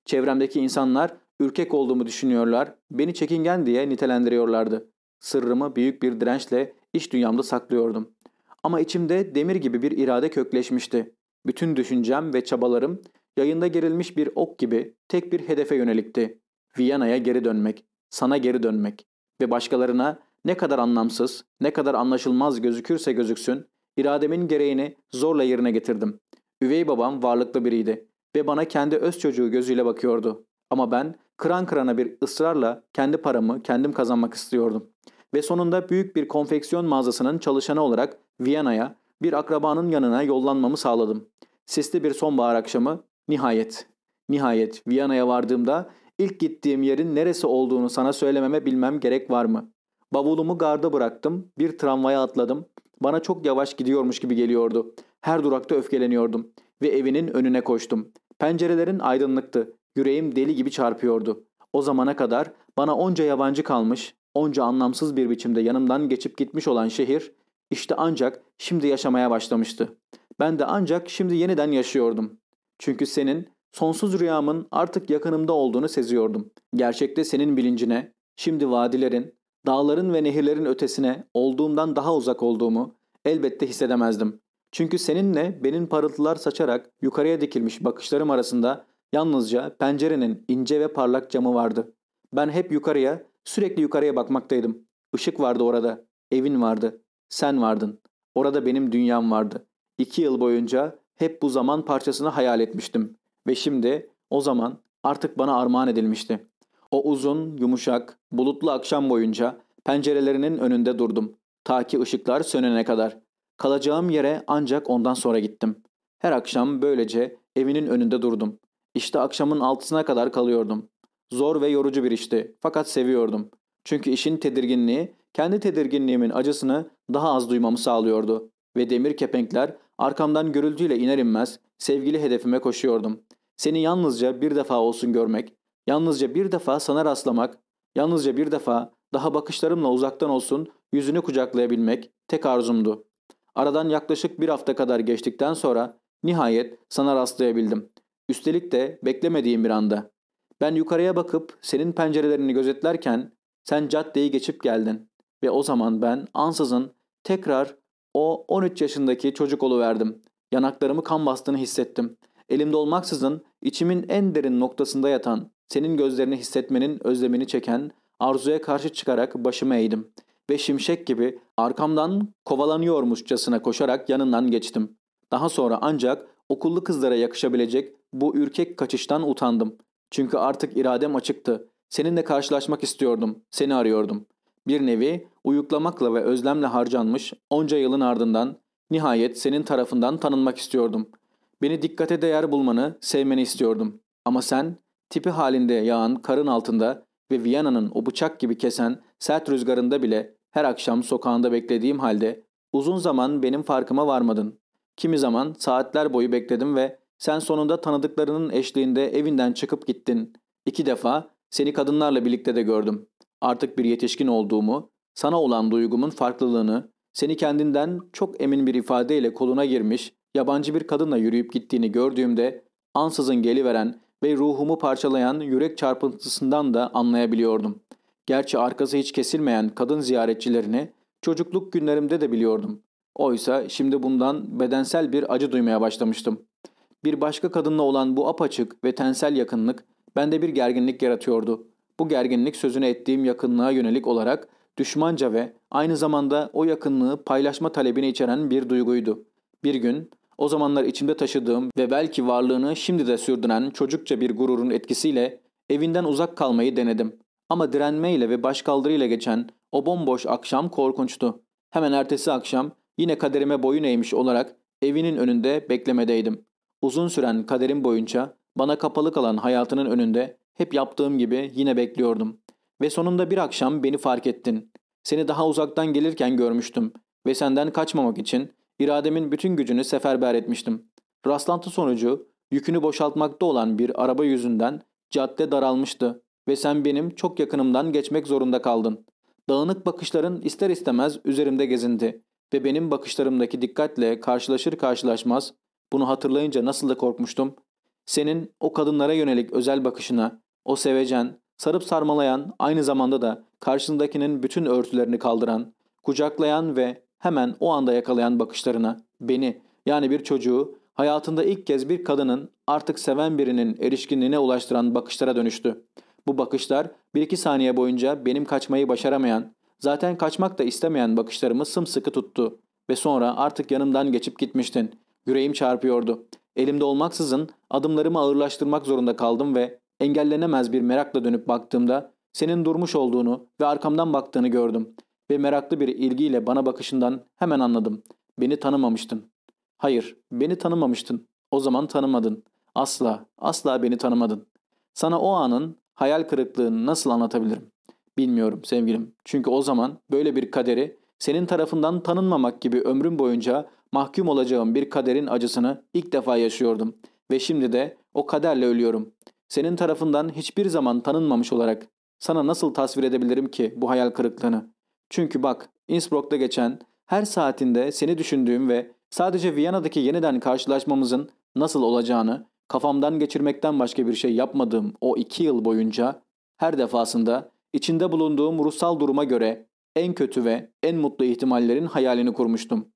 Çevremdeki insanlar Ürkek olduğumu düşünüyorlar, beni çekingen diye nitelendiriyorlardı. Sırrımı büyük bir dirençle iş dünyamda saklıyordum. Ama içimde demir gibi bir irade kökleşmişti. Bütün düşüncem ve çabalarım yayında gerilmiş bir ok gibi tek bir hedefe yönelikti. Viyana'ya geri dönmek, sana geri dönmek ve başkalarına ne kadar anlamsız, ne kadar anlaşılmaz gözükürse gözüksün, irademin gereğini zorla yerine getirdim. Üvey babam varlıklı biriydi ve bana kendi öz çocuğu gözüyle bakıyordu. Ama ben kıran kırana bir ısrarla kendi paramı kendim kazanmak istiyordum. Ve sonunda büyük bir konfeksiyon mağazasının çalışanı olarak Viyana'ya bir akrabanın yanına yollanmamı sağladım. Sisli bir sonbahar akşamı nihayet, nihayet Viyana'ya vardığımda ilk gittiğim yerin neresi olduğunu sana söylememe bilmem gerek var mı? Bavulumu garda bıraktım, bir tramvaya atladım. Bana çok yavaş gidiyormuş gibi geliyordu. Her durakta öfkeleniyordum ve evinin önüne koştum. Pencerelerin aydınlıktı. Yüreğim deli gibi çarpıyordu. O zamana kadar bana onca yabancı kalmış, onca anlamsız bir biçimde yanımdan geçip gitmiş olan şehir, işte ancak şimdi yaşamaya başlamıştı. Ben de ancak şimdi yeniden yaşıyordum. Çünkü senin, sonsuz rüyamın artık yakınımda olduğunu seziyordum. Gerçekte senin bilincine, şimdi vadilerin, dağların ve nehirlerin ötesine olduğumdan daha uzak olduğumu elbette hissedemezdim. Çünkü seninle benim parıltılar saçarak yukarıya dikilmiş bakışlarım arasında Yalnızca pencerenin ince ve parlak camı vardı. Ben hep yukarıya, sürekli yukarıya bakmaktaydım. Işık vardı orada, evin vardı, sen vardın. Orada benim dünyam vardı. İki yıl boyunca hep bu zaman parçasını hayal etmiştim. Ve şimdi o zaman artık bana armağan edilmişti. O uzun, yumuşak, bulutlu akşam boyunca pencerelerinin önünde durdum. Ta ki ışıklar sönene kadar. Kalacağım yere ancak ondan sonra gittim. Her akşam böylece evinin önünde durdum. İşte akşamın altısına kadar kalıyordum. Zor ve yorucu bir işti fakat seviyordum. Çünkü işin tedirginliği kendi tedirginliğimin acısını daha az duymamı sağlıyordu. Ve demir kepenkler arkamdan gürültüyle iner inmez sevgili hedefime koşuyordum. Seni yalnızca bir defa olsun görmek, yalnızca bir defa sana rastlamak, yalnızca bir defa daha bakışlarımla uzaktan olsun yüzünü kucaklayabilmek tek arzumdu. Aradan yaklaşık bir hafta kadar geçtikten sonra nihayet sana rastlayabildim. Üstelik de beklemediğim bir anda. Ben yukarıya bakıp senin pencerelerini gözetlerken sen caddeyi geçip geldin ve o zaman ben ansızın tekrar o 13 yaşındaki çocuk verdim. Yanaklarımı kan bastığını hissettim. Elimde olmaksızın içimin en derin noktasında yatan, senin gözlerini hissetmenin özlemini çeken, arzuya karşı çıkarak başımı eğdim. Ve şimşek gibi arkamdan kovalanıyormuşçasına koşarak yanından geçtim. Daha sonra ancak Okullu kızlara yakışabilecek bu ürkek kaçıştan utandım. Çünkü artık iradem açıktı. Seninle karşılaşmak istiyordum. Seni arıyordum. Bir nevi uyuklamakla ve özlemle harcanmış onca yılın ardından nihayet senin tarafından tanınmak istiyordum. Beni dikkate değer bulmanı, sevmeni istiyordum. Ama sen tipi halinde yağan karın altında ve Viyana'nın o bıçak gibi kesen sert rüzgarında bile her akşam sokağında beklediğim halde uzun zaman benim farkıma varmadın. Kimi zaman saatler boyu bekledim ve sen sonunda tanıdıklarının eşliğinde evinden çıkıp gittin. İki defa seni kadınlarla birlikte de gördüm. Artık bir yetişkin olduğumu, sana olan duygumun farklılığını, seni kendinden çok emin bir ifadeyle koluna girmiş, yabancı bir kadınla yürüyüp gittiğini gördüğümde ansızın geliveren ve ruhumu parçalayan yürek çarpıntısından da anlayabiliyordum. Gerçi arkası hiç kesilmeyen kadın ziyaretçilerini çocukluk günlerimde de biliyordum. Oysa şimdi bundan bedensel bir acı duymaya başlamıştım. Bir başka kadınla olan bu apaçık ve tensel yakınlık bende bir gerginlik yaratıyordu. Bu gerginlik sözünü ettiğim yakınlığa yönelik olarak düşmanca ve aynı zamanda o yakınlığı paylaşma talebini içeren bir duyguydu. Bir gün o zamanlar içimde taşıdığım ve belki varlığını şimdi de sürdüren çocukça bir gururun etkisiyle evinden uzak kalmayı denedim. Ama direnmeyle ve başkaldırıyla geçen o bomboş akşam korkunçtu. Hemen ertesi akşam Yine kaderime boyun eğmiş olarak evinin önünde beklemedeydim. Uzun süren kaderim boyunca bana kapalı kalan hayatının önünde hep yaptığım gibi yine bekliyordum. Ve sonunda bir akşam beni fark ettin. Seni daha uzaktan gelirken görmüştüm ve senden kaçmamak için irademin bütün gücünü seferber etmiştim. Rastlantı sonucu yükünü boşaltmakta olan bir araba yüzünden cadde daralmıştı ve sen benim çok yakınımdan geçmek zorunda kaldın. Dağınık bakışların ister istemez üzerimde gezindi ve benim bakışlarımdaki dikkatle karşılaşır karşılaşmaz bunu hatırlayınca nasıl da korkmuştum. Senin o kadınlara yönelik özel bakışına, o sevecen, sarıp sarmalayan, aynı zamanda da karşısındakinin bütün örtülerini kaldıran, kucaklayan ve hemen o anda yakalayan bakışlarına, beni yani bir çocuğu hayatında ilk kez bir kadının artık seven birinin erişkinliğine ulaştıran bakışlara dönüştü. Bu bakışlar bir iki saniye boyunca benim kaçmayı başaramayan, Zaten kaçmak da istemeyen bakışlarımı sımsıkı tuttu. Ve sonra artık yanımdan geçip gitmiştin. Yüreğim çarpıyordu. Elimde olmaksızın adımlarımı ağırlaştırmak zorunda kaldım ve engellenemez bir merakla dönüp baktığımda senin durmuş olduğunu ve arkamdan baktığını gördüm. Ve meraklı bir ilgiyle bana bakışından hemen anladım. Beni tanımamıştın. Hayır, beni tanımamıştın. O zaman tanımadın. Asla, asla beni tanımadın. Sana o anın hayal kırıklığını nasıl anlatabilirim? Bilmiyorum sevgilim. Çünkü o zaman böyle bir kaderi senin tarafından tanınmamak gibi ömrüm boyunca mahkum olacağım bir kaderin acısını ilk defa yaşıyordum ve şimdi de o kaderle ölüyorum. Senin tarafından hiçbir zaman tanınmamış olarak sana nasıl tasvir edebilirim ki bu hayal kırıklığını? Çünkü bak, Innsbruck'ta geçen her saatinde seni düşündüğüm ve sadece Viyana'daki yeniden karşılaşmamızın nasıl olacağını kafamdan geçirmekten başka bir şey yapmadığım o iki yıl boyunca her defasında İçinde bulunduğum ruhsal duruma göre en kötü ve en mutlu ihtimallerin hayalini kurmuştum.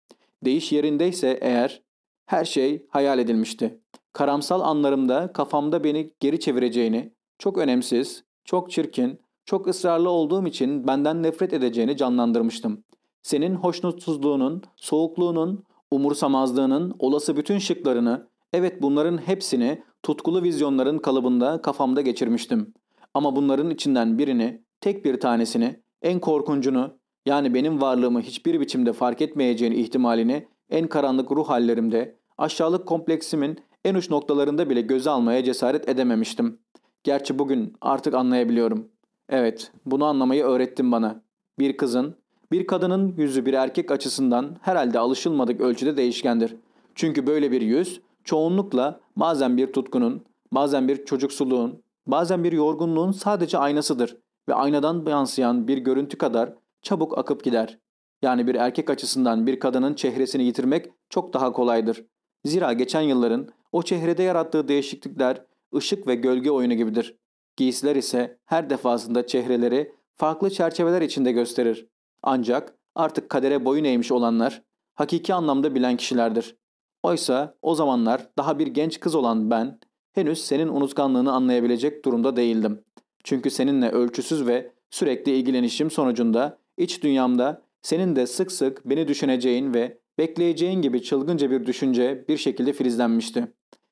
Değiş yerindeyse eğer her şey hayal edilmişti. Karamsal anlarımda kafamda beni geri çevireceğini, çok önemsiz, çok çirkin, çok ısrarlı olduğum için benden nefret edeceğini canlandırmıştım. Senin hoşnutsuzluğunun, soğukluğunun, umursamazlığının olası bütün şıklarını, evet bunların hepsini tutkulu vizyonların kalıbında kafamda geçirmiştim. Ama bunların içinden birini, tek bir tanesini, en korkuncunu yani benim varlığımı hiçbir biçimde fark etmeyeceğini ihtimalini en karanlık ruh hallerimde, aşağılık kompleksimin en uç noktalarında bile göze almaya cesaret edememiştim. Gerçi bugün artık anlayabiliyorum. Evet, bunu anlamayı öğrettim bana. Bir kızın, bir kadının yüzü bir erkek açısından herhalde alışılmadık ölçüde değişkendir. Çünkü böyle bir yüz çoğunlukla bazen bir tutkunun, bazen bir çocuksuluğun, bazen bir yorgunluğun sadece aynasıdır ve aynadan yansıyan bir görüntü kadar çabuk akıp gider. Yani bir erkek açısından bir kadının çehresini yitirmek çok daha kolaydır. Zira geçen yılların o çehrede yarattığı değişiklikler ışık ve gölge oyunu gibidir. Giysiler ise her defasında çehreleri farklı çerçeveler içinde gösterir. Ancak artık kadere boyun eğmiş olanlar hakiki anlamda bilen kişilerdir. Oysa o zamanlar daha bir genç kız olan ben henüz senin unutkanlığını anlayabilecek durumda değildim. Çünkü seninle ölçüsüz ve sürekli ilgilenişim sonucunda iç dünyamda senin de sık sık beni düşüneceğin ve bekleyeceğin gibi çılgınca bir düşünce bir şekilde filizlenmişti.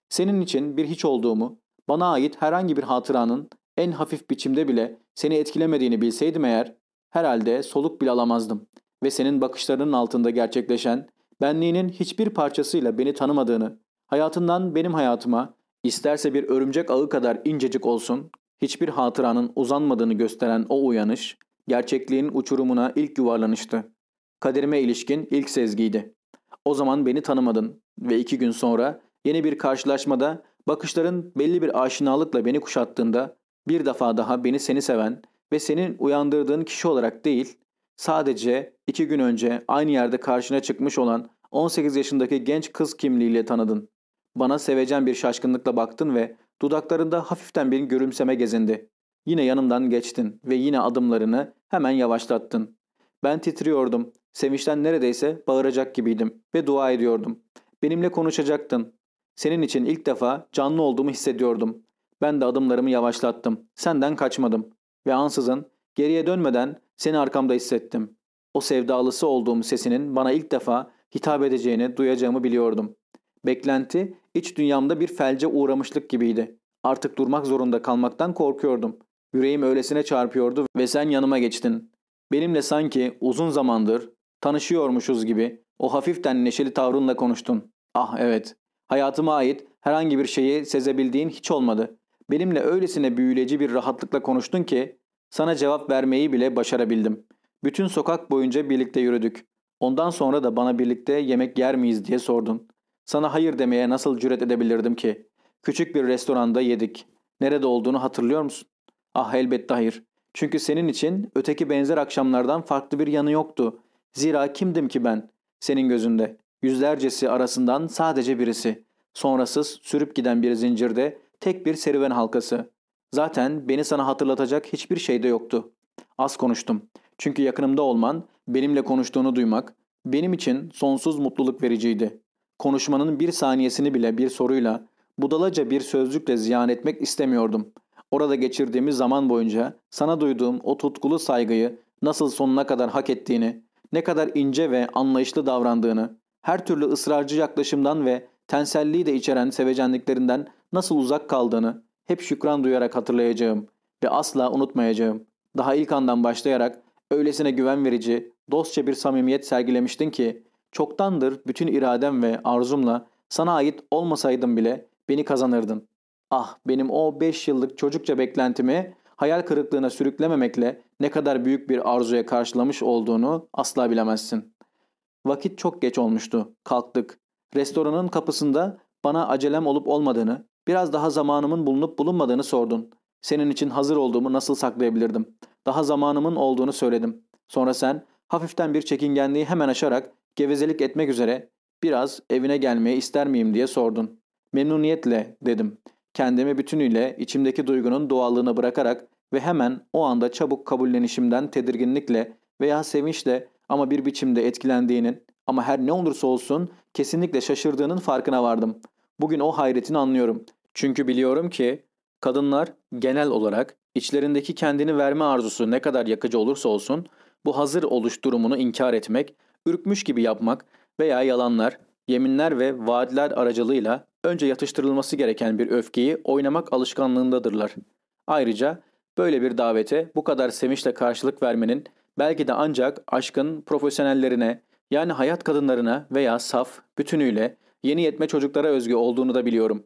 Senin için bir hiç olduğumu, bana ait herhangi bir hatıranın en hafif biçimde bile seni etkilemediğini bilseydim eğer, herhalde soluk bile alamazdım ve senin bakışlarının altında gerçekleşen, benliğinin hiçbir parçasıyla beni tanımadığını, hayatından benim hayatıma, İsterse bir örümcek ağı kadar incecik olsun, hiçbir hatıranın uzanmadığını gösteren o uyanış, gerçekliğin uçurumuna ilk yuvarlanıştı. Kaderime ilişkin ilk sezgiydi. O zaman beni tanımadın ve iki gün sonra yeni bir karşılaşmada bakışların belli bir aşinalıkla beni kuşattığında bir defa daha beni seni seven ve senin uyandırdığın kişi olarak değil, sadece iki gün önce aynı yerde karşına çıkmış olan 18 yaşındaki genç kız kimliğiyle tanıdın. Bana sevecen bir şaşkınlıkla baktın ve dudaklarında hafiften bir gülümseme gezindi. Yine yanımdan geçtin ve yine adımlarını hemen yavaşlattın. Ben titriyordum. Sevinçten neredeyse bağıracak gibiydim ve dua ediyordum. Benimle konuşacaktın. Senin için ilk defa canlı olduğumu hissediyordum. Ben de adımlarımı yavaşlattım. Senden kaçmadım. Ve ansızın geriye dönmeden seni arkamda hissettim. O sevdalısı olduğum sesinin bana ilk defa hitap edeceğini duyacağımı biliyordum. Beklenti İç dünyamda bir felce uğramışlık gibiydi. Artık durmak zorunda kalmaktan korkuyordum. Yüreğim öylesine çarpıyordu ve sen yanıma geçtin. Benimle sanki uzun zamandır tanışıyormuşuz gibi o hafiften neşeli tavrınla konuştun. Ah evet, hayatıma ait herhangi bir şeyi sezebildiğin hiç olmadı. Benimle öylesine büyüleyici bir rahatlıkla konuştun ki sana cevap vermeyi bile başarabildim. Bütün sokak boyunca birlikte yürüdük. Ondan sonra da bana birlikte yemek yer miyiz diye sordun. Sana hayır demeye nasıl cüret edebilirdim ki? Küçük bir restoranda yedik. Nerede olduğunu hatırlıyor musun? Ah elbette hayır. Çünkü senin için öteki benzer akşamlardan farklı bir yanı yoktu. Zira kimdim ki ben? Senin gözünde. Yüzlercesi arasından sadece birisi. Sonrasız sürüp giden bir zincirde tek bir serüven halkası. Zaten beni sana hatırlatacak hiçbir şey de yoktu. Az konuştum. Çünkü yakınımda olman, benimle konuştuğunu duymak, benim için sonsuz mutluluk vericiydi. Konuşmanın bir saniyesini bile bir soruyla, budalaca bir sözcükle ziyan etmek istemiyordum. Orada geçirdiğimiz zaman boyunca sana duyduğum o tutkulu saygıyı nasıl sonuna kadar hak ettiğini, ne kadar ince ve anlayışlı davrandığını, her türlü ısrarcı yaklaşımdan ve tenselliği de içeren sevecenliklerinden nasıl uzak kaldığını hep şükran duyarak hatırlayacağım ve asla unutmayacağım. Daha ilk andan başlayarak öylesine güven verici, dostça bir samimiyet sergilemiştin ki Çoktandır bütün iradem ve arzumla sana ait olmasaydım bile beni kazanırdın. Ah benim o beş yıllık çocukça beklentimi hayal kırıklığına sürüklememekle ne kadar büyük bir arzuya karşılamış olduğunu asla bilemezsin. Vakit çok geç olmuştu. Kalktık. Restoranın kapısında bana acelem olup olmadığını, biraz daha zamanımın bulunup bulunmadığını sordun. Senin için hazır olduğumu nasıl saklayabilirdim? Daha zamanımın olduğunu söyledim. Sonra sen hafiften bir çekingenliği hemen aşarak Gevezelik etmek üzere biraz evine gelmeyi ister miyim diye sordun. Memnuniyetle dedim. Kendimi bütünüyle içimdeki duygunun doğallığını bırakarak ve hemen o anda çabuk kabullenişimden tedirginlikle veya sevinçle ama bir biçimde etkilendiğinin ama her ne olursa olsun kesinlikle şaşırdığının farkına vardım. Bugün o hayretini anlıyorum. Çünkü biliyorum ki kadınlar genel olarak içlerindeki kendini verme arzusu ne kadar yakıcı olursa olsun bu hazır oluş durumunu inkar etmek ürkmüş gibi yapmak veya yalanlar, yeminler ve vaatler aracılığıyla önce yatıştırılması gereken bir öfkeyi oynamak alışkanlığındadırlar. Ayrıca böyle bir davete bu kadar sevinçle karşılık vermenin belki de ancak aşkın profesyonellerine yani hayat kadınlarına veya saf, bütünüyle yeni yetme çocuklara özgü olduğunu da biliyorum.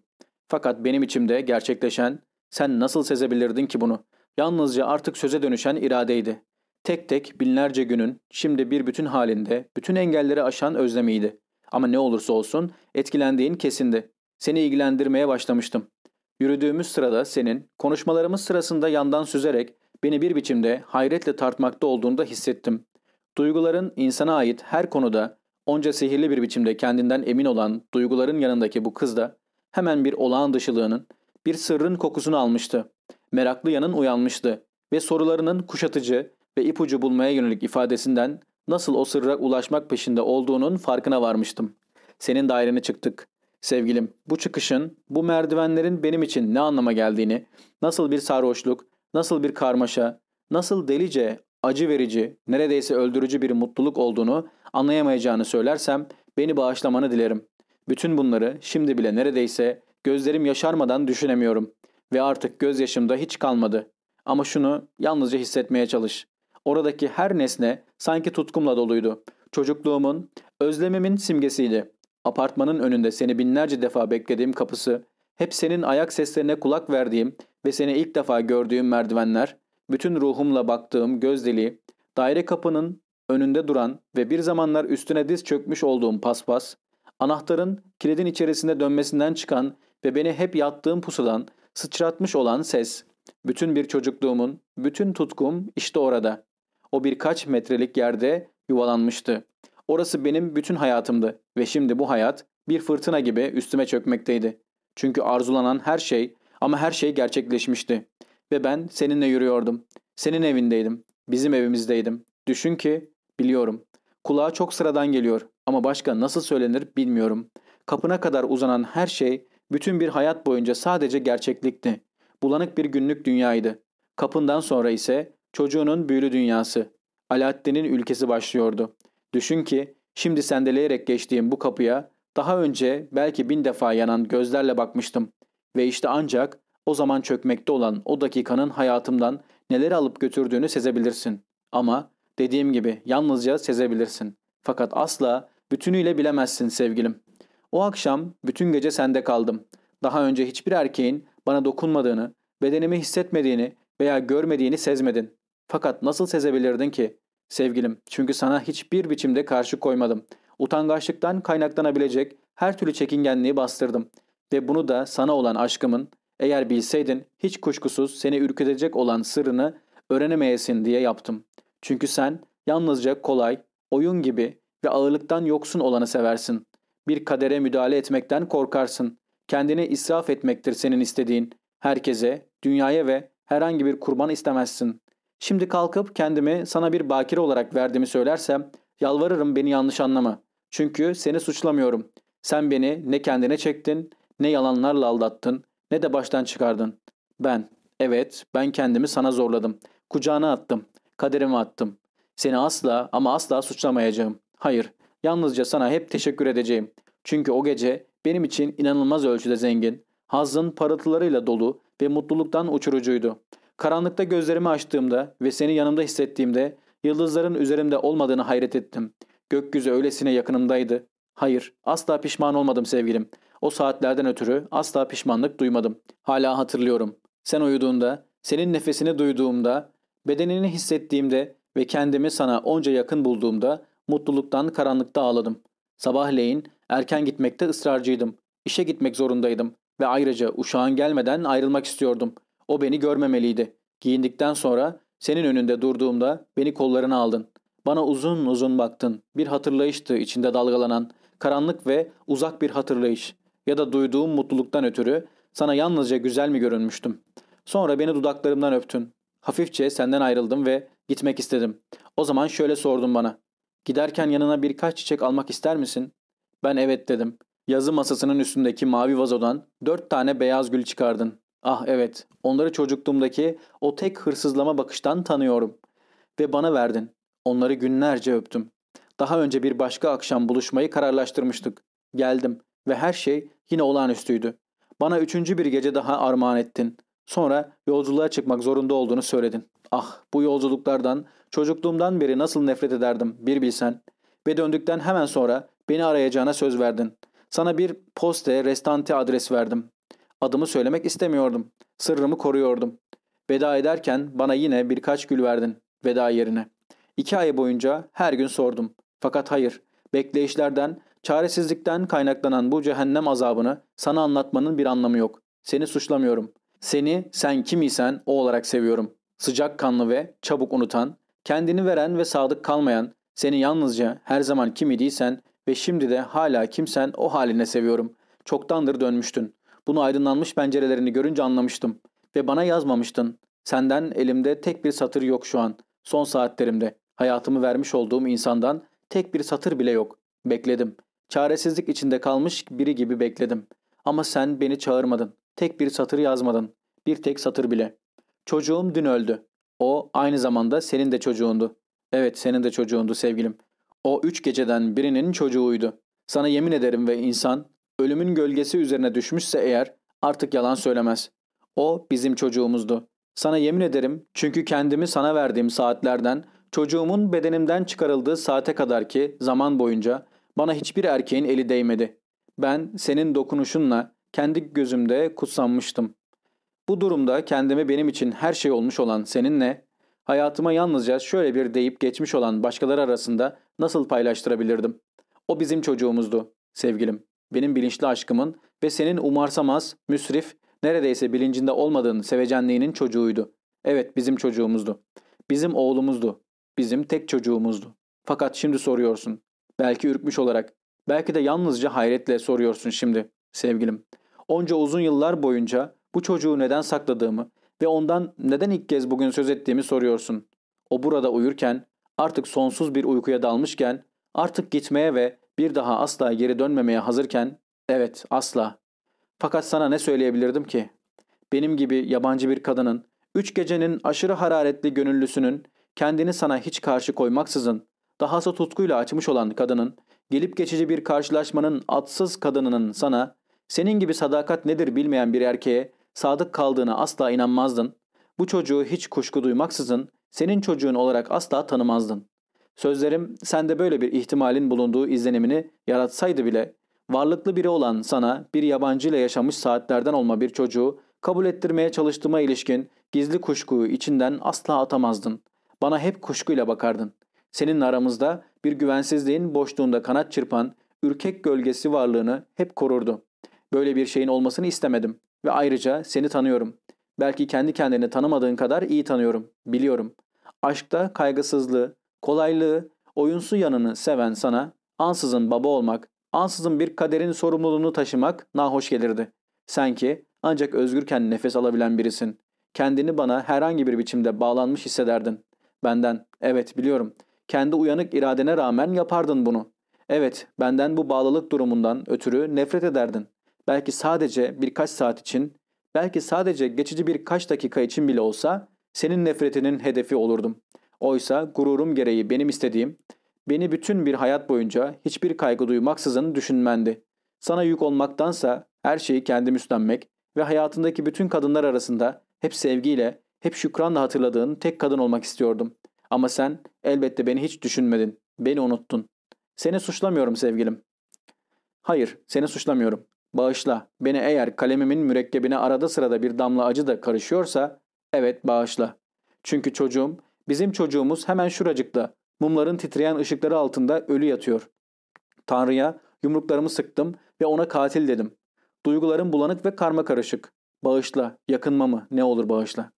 Fakat benim içimde gerçekleşen, sen nasıl sezebilirdin ki bunu? Yalnızca artık söze dönüşen iradeydi. Tek tek binlerce günün şimdi bir bütün halinde bütün engelleri aşan özlemiydi. Ama ne olursa olsun etkilendiğin kesindi. Seni ilgilendirmeye başlamıştım. Yürüdüğümüz sırada senin konuşmalarımız sırasında yandan süzerek beni bir biçimde hayretle tartmakta olduğunu da hissettim. Duyguların insana ait her konuda onca sihirli bir biçimde kendinden emin olan duyguların yanındaki bu kız da hemen bir olağan dışılığının, bir sırrın kokusunu almıştı. Meraklı yanın uyanmıştı ve sorularının kuşatıcı, ve ipucu bulmaya yönelik ifadesinden nasıl o sırra ulaşmak peşinde olduğunun farkına varmıştım. Senin dairene çıktık. Sevgilim, bu çıkışın, bu merdivenlerin benim için ne anlama geldiğini, nasıl bir sarhoşluk, nasıl bir karmaşa, nasıl delice, acı verici, neredeyse öldürücü bir mutluluk olduğunu anlayamayacağını söylersem beni bağışlamanı dilerim. Bütün bunları şimdi bile neredeyse gözlerim yaşarmadan düşünemiyorum ve artık gözyaşımda hiç kalmadı. Ama şunu yalnızca hissetmeye çalış. Oradaki her nesne sanki tutkumla doluydu. Çocukluğumun, özlemimin simgesiydi. Apartmanın önünde seni binlerce defa beklediğim kapısı, hep senin ayak seslerine kulak verdiğim ve seni ilk defa gördüğüm merdivenler, bütün ruhumla baktığım göz deliği, daire kapının önünde duran ve bir zamanlar üstüne diz çökmüş olduğum paspas, anahtarın kilidin içerisinde dönmesinden çıkan ve beni hep yattığım pusudan sıçratmış olan ses, bütün bir çocukluğumun, bütün tutkum işte orada. O birkaç metrelik yerde yuvalanmıştı. Orası benim bütün hayatımdı ve şimdi bu hayat bir fırtına gibi üstüme çökmekteydi. Çünkü arzulanan her şey ama her şey gerçekleşmişti. Ve ben seninle yürüyordum. Senin evindeydim. Bizim evimizdeydim. Düşün ki biliyorum. Kulağa çok sıradan geliyor ama başka nasıl söylenir bilmiyorum. Kapına kadar uzanan her şey bütün bir hayat boyunca sadece gerçeklikti. Bulanık bir günlük dünyaydı. Kapından sonra ise Çocuğunun büyülü dünyası. Alaaddin'in ülkesi başlıyordu. Düşün ki şimdi sendeleyerek geçtiğim bu kapıya daha önce belki bin defa yanan gözlerle bakmıştım. Ve işte ancak o zaman çökmekte olan o dakikanın hayatımdan neler alıp götürdüğünü sezebilirsin. Ama dediğim gibi yalnızca sezebilirsin. Fakat asla bütünüyle bilemezsin sevgilim. O akşam bütün gece sende kaldım. Daha önce hiçbir erkeğin bana dokunmadığını, bedenimi hissetmediğini veya görmediğini sezmedin. Fakat nasıl sezebilirdin ki? Sevgilim, çünkü sana hiçbir biçimde karşı koymadım. Utangaçlıktan kaynaklanabilecek her türlü çekingenliği bastırdım. Ve bunu da sana olan aşkımın, eğer bilseydin hiç kuşkusuz seni ürkütecek olan sırrını öğrenemeyesin diye yaptım. Çünkü sen yalnızca kolay, oyun gibi ve ağırlıktan yoksun olanı seversin. Bir kadere müdahale etmekten korkarsın. Kendini israf etmektir senin istediğin. Herkese, dünyaya ve herhangi bir kurban istemezsin. Şimdi kalkıp kendimi sana bir bakire olarak verdiğimi söylersem yalvarırım beni yanlış anlama. Çünkü seni suçlamıyorum. Sen beni ne kendine çektin, ne yalanlarla aldattın, ne de baştan çıkardın. Ben, evet ben kendimi sana zorladım. Kucağına attım, kaderime attım. Seni asla ama asla suçlamayacağım. Hayır, yalnızca sana hep teşekkür edeceğim. Çünkü o gece benim için inanılmaz ölçüde zengin, hazın parıltılarıyla dolu ve mutluluktan uçurucuydu. Karanlıkta gözlerimi açtığımda ve seni yanımda hissettiğimde yıldızların üzerimde olmadığını hayret ettim. Gökyüzü öylesine yakınımdaydı. Hayır, asla pişman olmadım sevgilim. O saatlerden ötürü asla pişmanlık duymadım. Hala hatırlıyorum. Sen uyuduğunda, senin nefesini duyduğumda, bedenini hissettiğimde ve kendimi sana onca yakın bulduğumda mutluluktan karanlıkta ağladım. Sabahleyin erken gitmekte ısrarcıydım. İşe gitmek zorundaydım ve ayrıca uşağın gelmeden ayrılmak istiyordum. O beni görmemeliydi. Giyindikten sonra senin önünde durduğumda beni kollarına aldın. Bana uzun uzun baktın. Bir hatırlayıştı içinde dalgalanan. Karanlık ve uzak bir hatırlayış. Ya da duyduğum mutluluktan ötürü sana yalnızca güzel mi görünmüştüm? Sonra beni dudaklarımdan öptün. Hafifçe senden ayrıldım ve gitmek istedim. O zaman şöyle sordun bana. Giderken yanına birkaç çiçek almak ister misin? Ben evet dedim. Yazı masasının üstündeki mavi vazodan dört tane beyaz gül çıkardın. Ah evet, onları çocukluğumdaki o tek hırsızlama bakıştan tanıyorum. Ve bana verdin. Onları günlerce öptüm. Daha önce bir başka akşam buluşmayı kararlaştırmıştık. Geldim ve her şey yine olağanüstüydü. Bana üçüncü bir gece daha armağan ettin. Sonra yolculuğa çıkmak zorunda olduğunu söyledin. Ah bu yolculuklardan, çocukluğumdan beri nasıl nefret ederdim bir bilsen. Ve döndükten hemen sonra beni arayacağına söz verdin. Sana bir poste restante adres verdim. Adımı söylemek istemiyordum. Sırrımı koruyordum. Veda ederken bana yine birkaç gül verdin veda yerine. İki ay boyunca her gün sordum. Fakat hayır, bekleyişlerden, çaresizlikten kaynaklanan bu cehennem azabını sana anlatmanın bir anlamı yok. Seni suçlamıyorum. Seni sen kimiysen o olarak seviyorum. Sıcak kanlı ve çabuk unutan, kendini veren ve sadık kalmayan, seni yalnızca her zaman kim idiysen ve şimdi de hala kimsen o haline seviyorum. Çoktandır dönmüştün. Bunu aydınlanmış pencerelerini görünce anlamıştım. Ve bana yazmamıştın. Senden elimde tek bir satır yok şu an. Son saatlerimde. Hayatımı vermiş olduğum insandan tek bir satır bile yok. Bekledim. Çaresizlik içinde kalmış biri gibi bekledim. Ama sen beni çağırmadın. Tek bir satır yazmadın. Bir tek satır bile. Çocuğum dün öldü. O aynı zamanda senin de çocuğundu. Evet senin de çocuğundu sevgilim. O üç geceden birinin çocuğuydu. Sana yemin ederim ve insan Ölümün gölgesi üzerine düşmüşse eğer artık yalan söylemez. O bizim çocuğumuzdu. Sana yemin ederim çünkü kendimi sana verdiğim saatlerden çocuğumun bedenimden çıkarıldığı saate kadar ki zaman boyunca bana hiçbir erkeğin eli değmedi. Ben senin dokunuşunla kendi gözümde kutsanmıştım. Bu durumda kendimi benim için her şey olmuş olan seninle, hayatıma yalnızca şöyle bir deyip geçmiş olan başkaları arasında nasıl paylaştırabilirdim? O bizim çocuğumuzdu sevgilim benim bilinçli aşkımın ve senin umarsamaz, müsrif, neredeyse bilincinde olmadığın sevecenliğinin çocuğuydu. Evet bizim çocuğumuzdu. Bizim oğlumuzdu. Bizim tek çocuğumuzdu. Fakat şimdi soruyorsun. Belki ürkmüş olarak, belki de yalnızca hayretle soruyorsun şimdi sevgilim. Onca uzun yıllar boyunca bu çocuğu neden sakladığımı ve ondan neden ilk kez bugün söz ettiğimi soruyorsun. O burada uyurken, artık sonsuz bir uykuya dalmışken, artık gitmeye ve bir daha asla geri dönmemeye hazırken, evet asla. Fakat sana ne söyleyebilirdim ki? Benim gibi yabancı bir kadının, üç gecenin aşırı hararetli gönüllüsünün, kendini sana hiç karşı koymaksızın, dahası tutkuyla açmış olan kadının, gelip geçici bir karşılaşmanın atsız kadınının sana, senin gibi sadakat nedir bilmeyen bir erkeğe sadık kaldığına asla inanmazdın. Bu çocuğu hiç kuşku duymaksızın, senin çocuğun olarak asla tanımazdın. Sözlerim sende böyle bir ihtimalin bulunduğu izlenimini yaratsaydı bile varlıklı biri olan sana bir yabancı ile yaşamış saatlerden olma bir çocuğu kabul ettirmeye çalıştığıma ilişkin gizli kuşkuyu içinden asla atamazdın. Bana hep kuşkuyla bakardın. Senin aramızda bir güvensizliğin boşluğunda kanat çırpan ürkek gölgesi varlığını hep korurdu. Böyle bir şeyin olmasını istemedim ve ayrıca seni tanıyorum. Belki kendi kendini tanımadığın kadar iyi tanıyorum, biliyorum. Aşkta kaygısızlığı, kolaylığı, oyunsu yanını seven sana ansızın baba olmak, ansızın bir kaderin sorumluluğunu taşımak nahoş gelirdi. Sen ki ancak özgürken nefes alabilen birisin. Kendini bana herhangi bir biçimde bağlanmış hissederdin. Benden, evet biliyorum, kendi uyanık iradene rağmen yapardın bunu. Evet, benden bu bağlılık durumundan ötürü nefret ederdin. Belki sadece birkaç saat için, belki sadece geçici birkaç dakika için bile olsa senin nefretinin hedefi olurdum. Oysa gururum gereği benim istediğim, beni bütün bir hayat boyunca hiçbir kaygı duymaksızın düşünmendi. Sana yük olmaktansa her şeyi kendim üstlenmek ve hayatındaki bütün kadınlar arasında hep sevgiyle, hep şükranla hatırladığın tek kadın olmak istiyordum. Ama sen elbette beni hiç düşünmedin, beni unuttun. Seni suçlamıyorum sevgilim. Hayır, seni suçlamıyorum. Bağışla, beni eğer kalemimin mürekkebine arada sırada bir damla acı da karışıyorsa, evet bağışla. Çünkü çocuğum Bizim çocuğumuz hemen şuracıkta, mumların titreyen ışıkları altında ölü yatıyor. Tanrı'ya yumruklarımı sıktım ve ona katil dedim. Duygularım bulanık ve karma karışık. Bağışla, yakınmamı ne olur bağışla.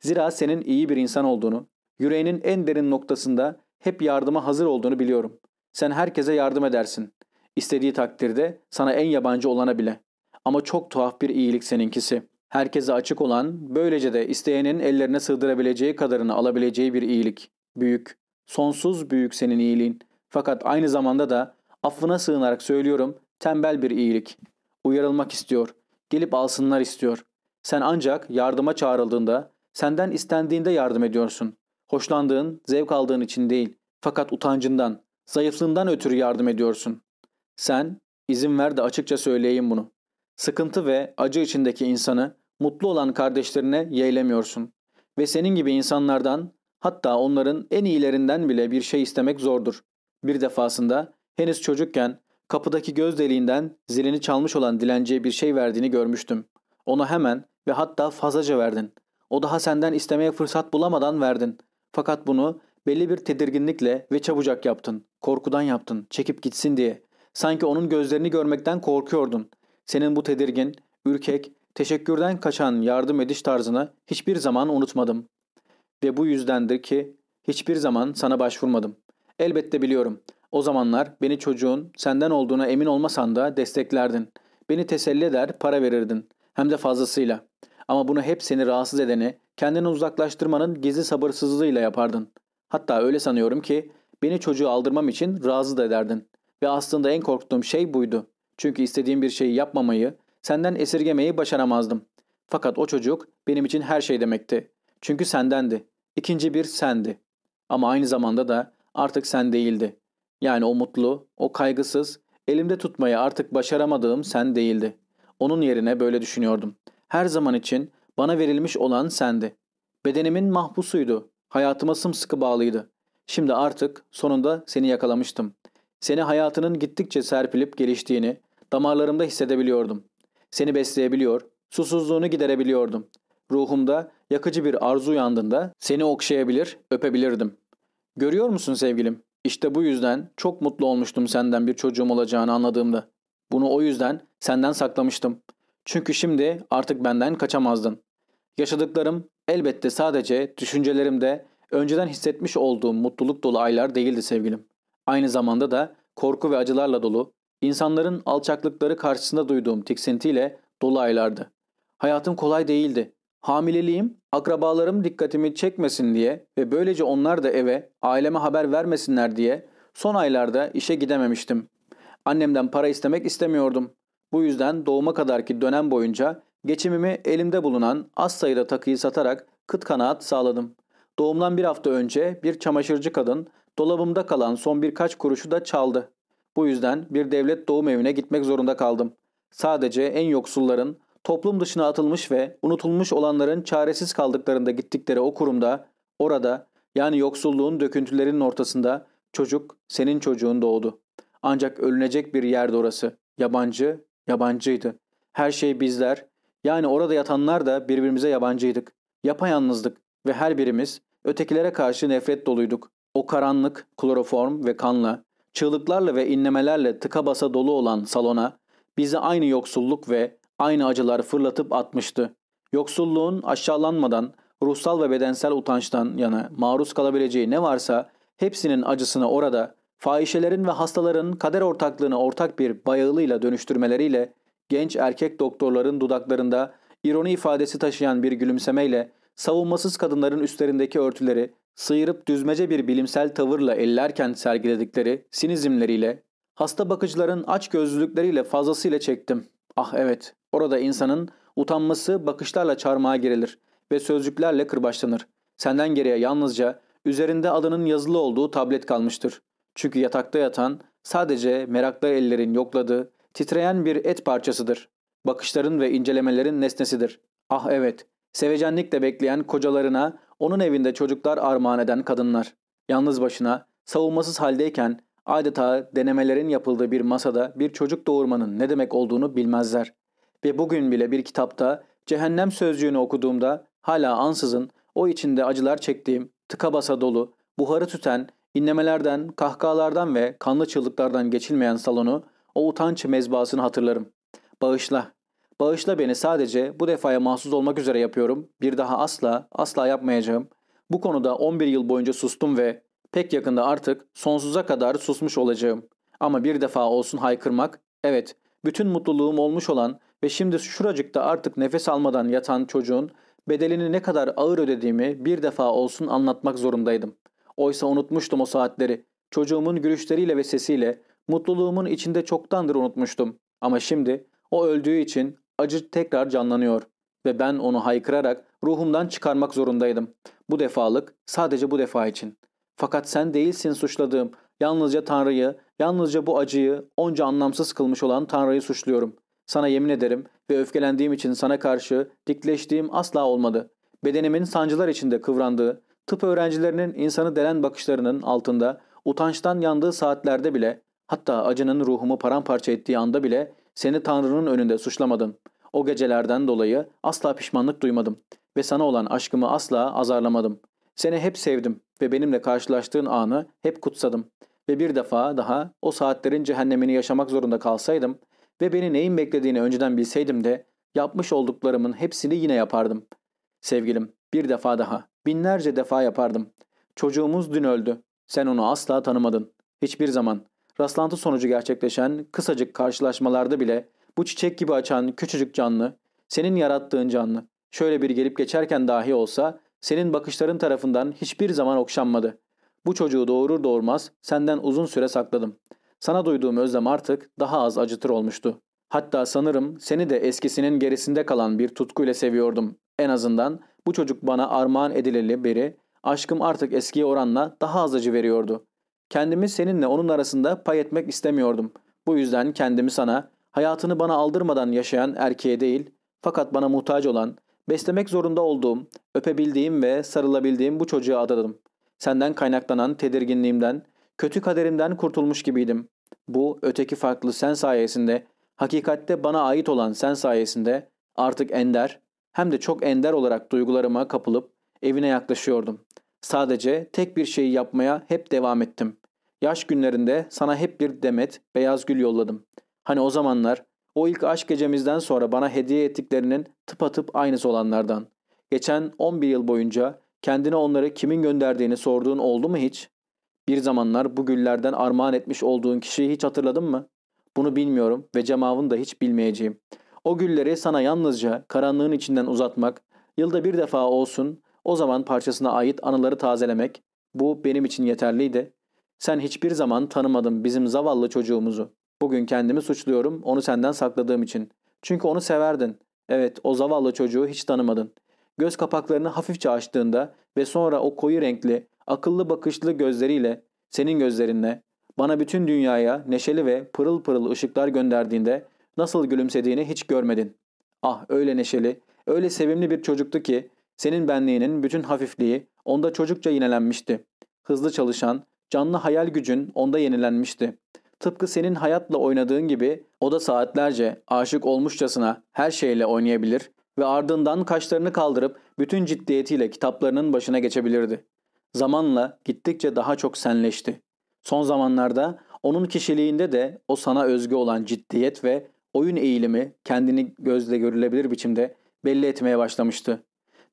Zira senin iyi bir insan olduğunu, yüreğinin en derin noktasında hep yardıma hazır olduğunu biliyorum. Sen herkese yardım edersin. İstediği takdirde sana en yabancı olana bile. Ama çok tuhaf bir iyilik seninkisi.'' herkese açık olan, böylece de isteyenin ellerine sığdırabileceği kadarını alabileceği bir iyilik. Büyük, sonsuz büyük senin iyiliğin. Fakat aynı zamanda da affına sığınarak söylüyorum tembel bir iyilik. Uyarılmak istiyor, gelip alsınlar istiyor. Sen ancak yardıma çağrıldığında, senden istendiğinde yardım ediyorsun. Hoşlandığın, zevk aldığın için değil, fakat utancından, zayıflığından ötürü yardım ediyorsun. Sen, izin ver de açıkça söyleyeyim bunu. Sıkıntı ve acı içindeki insanı mutlu olan kardeşlerine yeğlemiyorsun. Ve senin gibi insanlardan hatta onların en iyilerinden bile bir şey istemek zordur. Bir defasında henüz çocukken kapıdaki göz deliğinden zilini çalmış olan dilenciye bir şey verdiğini görmüştüm. Ona hemen ve hatta fazlaca verdin. O daha senden istemeye fırsat bulamadan verdin. Fakat bunu belli bir tedirginlikle ve çabucak yaptın. Korkudan yaptın, çekip gitsin diye. Sanki onun gözlerini görmekten korkuyordun. Senin bu tedirgin, ürkek teşekkürden kaçan yardım ediş tarzını hiçbir zaman unutmadım. Ve bu yüzdendir ki hiçbir zaman sana başvurmadım. Elbette biliyorum. O zamanlar beni çocuğun senden olduğuna emin olmasan da desteklerdin. Beni teselli eder, para verirdin. Hem de fazlasıyla. Ama bunu hep seni rahatsız edeni, kendini uzaklaştırmanın gizli sabırsızlığıyla yapardın. Hatta öyle sanıyorum ki beni çocuğu aldırmam için razı da ederdin. Ve aslında en korktuğum şey buydu. Çünkü istediğim bir şeyi yapmamayı, Senden esirgemeyi başaramazdım. Fakat o çocuk benim için her şey demekti. Çünkü sendendi. İkinci bir sendi. Ama aynı zamanda da artık sen değildi. Yani o mutlu, o kaygısız, elimde tutmayı artık başaramadığım sen değildi. Onun yerine böyle düşünüyordum. Her zaman için bana verilmiş olan sendi. Bedenimin mahpusuydu. Hayatıma sımsıkı bağlıydı. Şimdi artık sonunda seni yakalamıştım. Seni hayatının gittikçe serpilip geliştiğini damarlarımda hissedebiliyordum. Seni besleyebiliyor, susuzluğunu giderebiliyordum. Ruhumda yakıcı bir arzu uyandığında seni okşayabilir, öpebilirdim. Görüyor musun sevgilim? İşte bu yüzden çok mutlu olmuştum senden bir çocuğum olacağını anladığımda. Bunu o yüzden senden saklamıştım. Çünkü şimdi artık benden kaçamazdın. Yaşadıklarım elbette sadece düşüncelerimde önceden hissetmiş olduğum mutluluk dolu aylar değildi sevgilim. Aynı zamanda da korku ve acılarla dolu, İnsanların alçaklıkları karşısında duyduğum tiksintiyle dolu aylardı. Hayatım kolay değildi. Hamileliğim akrabalarım dikkatimi çekmesin diye ve böylece onlar da eve, aileme haber vermesinler diye son aylarda işe gidememiştim. Annemden para istemek istemiyordum. Bu yüzden doğuma kadarki dönem boyunca geçimimi elimde bulunan az sayıda takıyı satarak kıt kanaat sağladım. Doğumdan bir hafta önce bir çamaşırcı kadın dolabımda kalan son birkaç kuruşu da çaldı. Bu yüzden bir devlet doğum evine gitmek zorunda kaldım. Sadece en yoksulların, toplum dışına atılmış ve unutulmuş olanların çaresiz kaldıklarında gittikleri o kurumda, orada yani yoksulluğun döküntülerinin ortasında çocuk senin çocuğun doğdu. Ancak ölünecek bir yerdi orası. Yabancı, yabancıydı. Her şey bizler, yani orada yatanlar da birbirimize yabancıydık. Yapayalnızdık ve her birimiz ötekilere karşı nefret doluyduk. O karanlık, kloroform ve kanla çığlıklarla ve inlemelerle tıka basa dolu olan salona bizi aynı yoksulluk ve aynı acılar fırlatıp atmıştı. Yoksulluğun aşağılanmadan, ruhsal ve bedensel utançtan yana maruz kalabileceği ne varsa hepsinin acısını orada, fahişelerin ve hastaların kader ortaklığını ortak bir bayağılığıyla dönüştürmeleriyle genç erkek doktorların dudaklarında ironi ifadesi taşıyan bir gülümsemeyle savunmasız kadınların üstlerindeki örtüleri sıyırıp düzmece bir bilimsel tavırla ellerken sergiledikleri sinizmleriyle, hasta bakıcıların aç gözlülükleriyle fazlasıyla çektim. Ah evet, orada insanın utanması bakışlarla çarmıha girilir ve sözcüklerle kırbaçlanır. Senden geriye yalnızca üzerinde adının yazılı olduğu tablet kalmıştır. Çünkü yatakta yatan sadece meraklı ellerin yokladığı, titreyen bir et parçasıdır. Bakışların ve incelemelerin nesnesidir. Ah evet, sevecenlikle bekleyen kocalarına onun evinde çocuklar armağan eden kadınlar. Yalnız başına, savunmasız haldeyken adeta denemelerin yapıldığı bir masada bir çocuk doğurmanın ne demek olduğunu bilmezler. Ve bugün bile bir kitapta cehennem sözcüğünü okuduğumda hala ansızın o içinde acılar çektiğim, tıka basa dolu, buharı tüten, inlemelerden, kahkahalardan ve kanlı çığlıklardan geçilmeyen salonu, o utanç mezbasını hatırlarım. Bağışla Bağışla beni sadece bu defaya mahsus olmak üzere yapıyorum. Bir daha asla, asla yapmayacağım. Bu konuda 11 yıl boyunca sustum ve pek yakında artık sonsuza kadar susmuş olacağım. Ama bir defa olsun haykırmak, evet bütün mutluluğum olmuş olan ve şimdi şuracıkta artık nefes almadan yatan çocuğun bedelini ne kadar ağır ödediğimi bir defa olsun anlatmak zorundaydım. Oysa unutmuştum o saatleri. Çocuğumun gülüşleriyle ve sesiyle mutluluğumun içinde çoktandır unutmuştum. Ama şimdi o öldüğü için Acı tekrar canlanıyor ve ben onu haykırarak ruhumdan çıkarmak zorundaydım. Bu defalık, sadece bu defa için. Fakat sen değilsin suçladığım. Yalnızca Tanrı'yı, yalnızca bu acıyı, onca anlamsız kılmış olan Tanrı'yı suçluyorum. Sana yemin ederim ve öfkelendiğim için sana karşı dikleştiğim asla olmadı. Bedenimin sancılar içinde kıvrandığı, tıp öğrencilerinin insanı delen bakışlarının altında, utançtan yandığı saatlerde bile, hatta acının ruhumu paramparça ettiği anda bile seni Tanrı'nın önünde suçlamadım. O gecelerden dolayı asla pişmanlık duymadım ve sana olan aşkımı asla azarlamadım. Seni hep sevdim ve benimle karşılaştığın anı hep kutsadım. Ve bir defa daha o saatlerin cehennemini yaşamak zorunda kalsaydım ve beni neyin beklediğini önceden bilseydim de yapmış olduklarımın hepsini yine yapardım. Sevgilim, bir defa daha, binlerce defa yapardım. Çocuğumuz dün öldü. Sen onu asla tanımadın. Hiçbir zaman rastlantı sonucu gerçekleşen kısacık karşılaşmalarda bile bu çiçek gibi açan küçücük canlı, senin yarattığın canlı, şöyle bir gelip geçerken dahi olsa senin bakışların tarafından hiçbir zaman okşanmadı. Bu çocuğu doğurur doğurmaz senden uzun süre sakladım. Sana duyduğum özlem artık daha az acıtır olmuştu. Hatta sanırım seni de eskisinin gerisinde kalan bir tutkuyla seviyordum. En azından bu çocuk bana armağan edileli beri aşkım artık eskiye oranla daha az acı veriyordu. Kendimi seninle onun arasında pay etmek istemiyordum. Bu yüzden kendimi sana, hayatını bana aldırmadan yaşayan erkeğe değil, fakat bana muhtaç olan, beslemek zorunda olduğum, öpebildiğim ve sarılabildiğim bu çocuğa adadım. Senden kaynaklanan tedirginliğimden, kötü kaderimden kurtulmuş gibiydim. Bu öteki farklı sen sayesinde, hakikatte bana ait olan sen sayesinde artık ender, hem de çok ender olarak duygularıma kapılıp evine yaklaşıyordum. Sadece tek bir şeyi yapmaya hep devam ettim. Yaş günlerinde sana hep bir demet, beyaz gül yolladım. Hani o zamanlar, o ilk aşk gecemizden sonra bana hediye ettiklerinin tıpatıp aynısı olanlardan. Geçen 11 yıl boyunca kendine onları kimin gönderdiğini sorduğun oldu mu hiç? Bir zamanlar bu güllerden armağan etmiş olduğun kişiyi hiç hatırladın mı? Bunu bilmiyorum ve cemavını da hiç bilmeyeceğim. O gülleri sana yalnızca karanlığın içinden uzatmak, yılda bir defa olsun o zaman parçasına ait anıları tazelemek, bu benim için yeterliydi sen hiçbir zaman tanımadın bizim zavallı çocuğumuzu. Bugün kendimi suçluyorum onu senden sakladığım için. Çünkü onu severdin. Evet o zavallı çocuğu hiç tanımadın. Göz kapaklarını hafifçe açtığında ve sonra o koyu renkli, akıllı bakışlı gözleriyle, senin gözlerinle, bana bütün dünyaya neşeli ve pırıl pırıl ışıklar gönderdiğinde nasıl gülümsediğini hiç görmedin. Ah öyle neşeli, öyle sevimli bir çocuktu ki senin benliğinin bütün hafifliği onda çocukça yinelenmişti. Hızlı çalışan, Canlı hayal gücün onda yenilenmişti. Tıpkı senin hayatla oynadığın gibi o da saatlerce aşık olmuşçasına her şeyle oynayabilir ve ardından kaşlarını kaldırıp bütün ciddiyetiyle kitaplarının başına geçebilirdi. Zamanla gittikçe daha çok senleşti. Son zamanlarda onun kişiliğinde de o sana özgü olan ciddiyet ve oyun eğilimi kendini gözle görülebilir biçimde belli etmeye başlamıştı.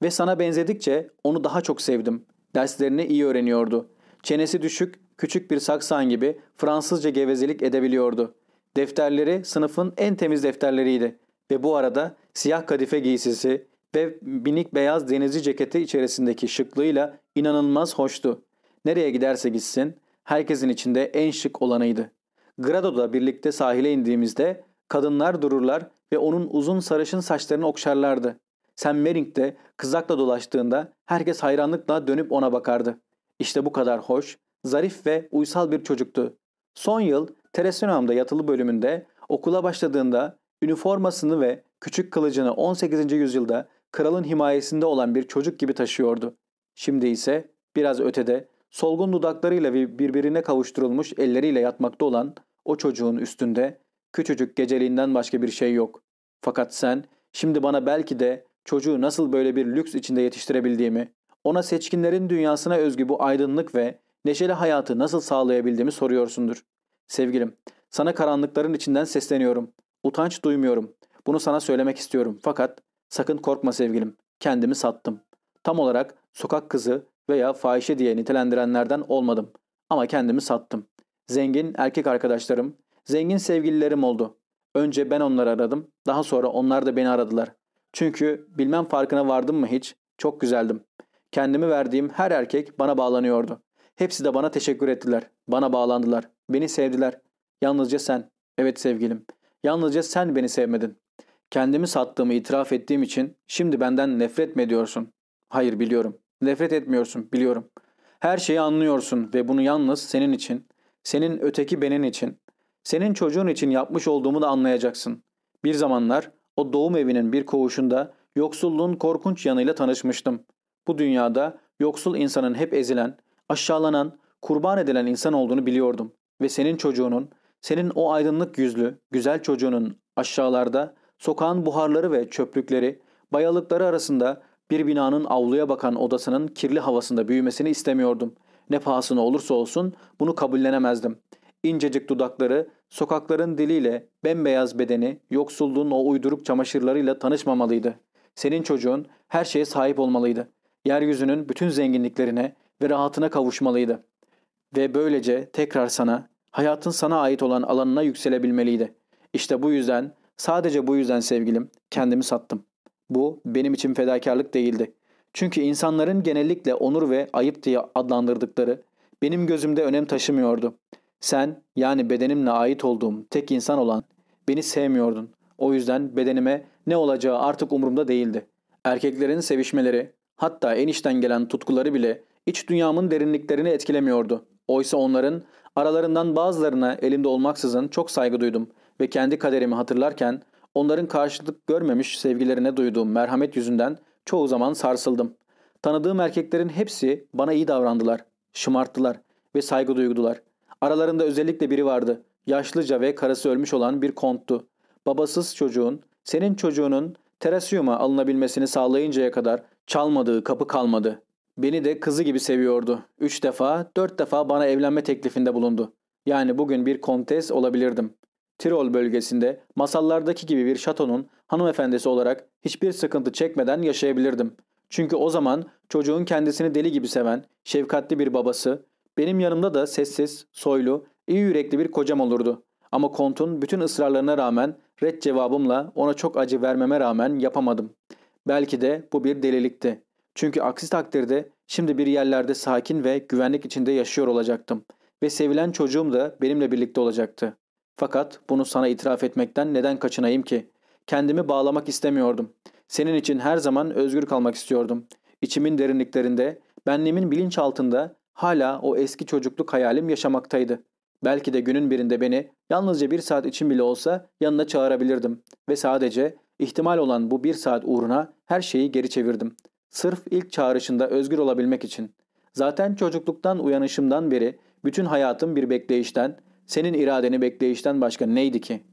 Ve sana benzedikçe onu daha çok sevdim. Derslerini iyi öğreniyordu. Çenesi düşük, küçük bir saksan gibi Fransızca gevezelik edebiliyordu. Defterleri sınıfın en temiz defterleriydi ve bu arada siyah kadife giysisi ve minik beyaz denizci ceketi içerisindeki şıklığıyla inanılmaz hoştu. Nereye giderse gitsin herkesin içinde en şık olanıydı. Grado'da birlikte sahile indiğimizde kadınlar dururlar ve onun uzun sarışın saçlarını okşarlardı. Sam de kızakla dolaştığında herkes hayranlıkla dönüp ona bakardı. İşte bu kadar hoş, zarif ve uysal bir çocuktu. Son yıl Teresinam'da yatılı bölümünde okula başladığında üniformasını ve küçük kılıcını 18. yüzyılda kralın himayesinde olan bir çocuk gibi taşıyordu. Şimdi ise biraz ötede solgun dudaklarıyla ve birbirine kavuşturulmuş elleriyle yatmakta olan o çocuğun üstünde küçücük geceliğinden başka bir şey yok. Fakat sen şimdi bana belki de çocuğu nasıl böyle bir lüks içinde yetiştirebildiğimi, ona seçkinlerin dünyasına özgü bu aydınlık ve neşeli hayatı nasıl sağlayabildiğimi soruyorsundur. Sevgilim, sana karanlıkların içinden sesleniyorum. Utanç duymuyorum. Bunu sana söylemek istiyorum. Fakat sakın korkma sevgilim. Kendimi sattım. Tam olarak sokak kızı veya fahişe diye nitelendirenlerden olmadım. Ama kendimi sattım. Zengin erkek arkadaşlarım, zengin sevgililerim oldu. Önce ben onları aradım. Daha sonra onlar da beni aradılar. Çünkü bilmem farkına vardım mı hiç? Çok güzeldim kendimi verdiğim her erkek bana bağlanıyordu. Hepsi de bana teşekkür ettiler. Bana bağlandılar. Beni sevdiler. Yalnızca sen. Evet sevgilim. Yalnızca sen beni sevmedin. Kendimi sattığımı itiraf ettiğim için şimdi benden nefret mi ediyorsun? Hayır biliyorum. Nefret etmiyorsun biliyorum. Her şeyi anlıyorsun ve bunu yalnız senin için, senin öteki benin için, senin çocuğun için yapmış olduğumu da anlayacaksın. Bir zamanlar o doğum evinin bir koğuşunda yoksulluğun korkunç yanıyla tanışmıştım. Bu dünyada yoksul insanın hep ezilen, aşağılanan, kurban edilen insan olduğunu biliyordum. Ve senin çocuğunun, senin o aydınlık yüzlü, güzel çocuğunun aşağılarda, sokağın buharları ve çöplükleri, bayalıkları arasında bir binanın avluya bakan odasının kirli havasında büyümesini istemiyordum. Ne pahasına olursa olsun bunu kabullenemezdim. İncecik dudakları, sokakların diliyle, bembeyaz bedeni, yoksulluğun o uyduruk çamaşırlarıyla tanışmamalıydı. Senin çocuğun her şeye sahip olmalıydı yeryüzünün bütün zenginliklerine ve rahatına kavuşmalıydı. Ve böylece tekrar sana, hayatın sana ait olan alanına yükselebilmeliydi. İşte bu yüzden, sadece bu yüzden sevgilim, kendimi sattım. Bu benim için fedakarlık değildi. Çünkü insanların genellikle onur ve ayıp diye adlandırdıkları benim gözümde önem taşımıyordu. Sen yani bedenimle ait olduğum tek insan olan beni sevmiyordun. O yüzden bedenime ne olacağı artık umurumda değildi. Erkeklerin sevişmeleri, hatta enişten gelen tutkuları bile iç dünyamın derinliklerini etkilemiyordu. Oysa onların aralarından bazılarına elimde olmaksızın çok saygı duydum ve kendi kaderimi hatırlarken onların karşılık görmemiş sevgilerine duyduğum merhamet yüzünden çoğu zaman sarsıldım. Tanıdığım erkeklerin hepsi bana iyi davrandılar, şımarttılar ve saygı duydular. Aralarında özellikle biri vardı. Yaşlıca ve karısı ölmüş olan bir konttu. Babasız çocuğun, senin çocuğunun terasyuma alınabilmesini sağlayıncaya kadar Çalmadığı kapı kalmadı. Beni de kızı gibi seviyordu. Üç defa, dört defa bana evlenme teklifinde bulundu. Yani bugün bir kontes olabilirdim. Tirol bölgesinde masallardaki gibi bir şatonun hanımefendisi olarak hiçbir sıkıntı çekmeden yaşayabilirdim. Çünkü o zaman çocuğun kendisini deli gibi seven, şefkatli bir babası, benim yanımda da sessiz, soylu, iyi yürekli bir kocam olurdu. Ama kontun bütün ısrarlarına rağmen red cevabımla ona çok acı vermeme rağmen yapamadım. Belki de bu bir delilikti. Çünkü aksi takdirde şimdi bir yerlerde sakin ve güvenlik içinde yaşıyor olacaktım ve sevilen çocuğum da benimle birlikte olacaktı. Fakat bunu sana itiraf etmekten neden kaçınayım ki? Kendimi bağlamak istemiyordum. Senin için her zaman özgür kalmak istiyordum. İçimin derinliklerinde, benliğimin bilinçaltında hala o eski çocukluk hayalim yaşamaktaydı. Belki de günün birinde beni yalnızca bir saat için bile olsa yanına çağırabilirdim ve sadece İhtimal olan bu bir saat uğruna her şeyi geri çevirdim. Sırf ilk çağrışında özgür olabilmek için. Zaten çocukluktan uyanışımdan beri bütün hayatım bir bekleyişten, senin iradeni bekleyişten başka neydi ki?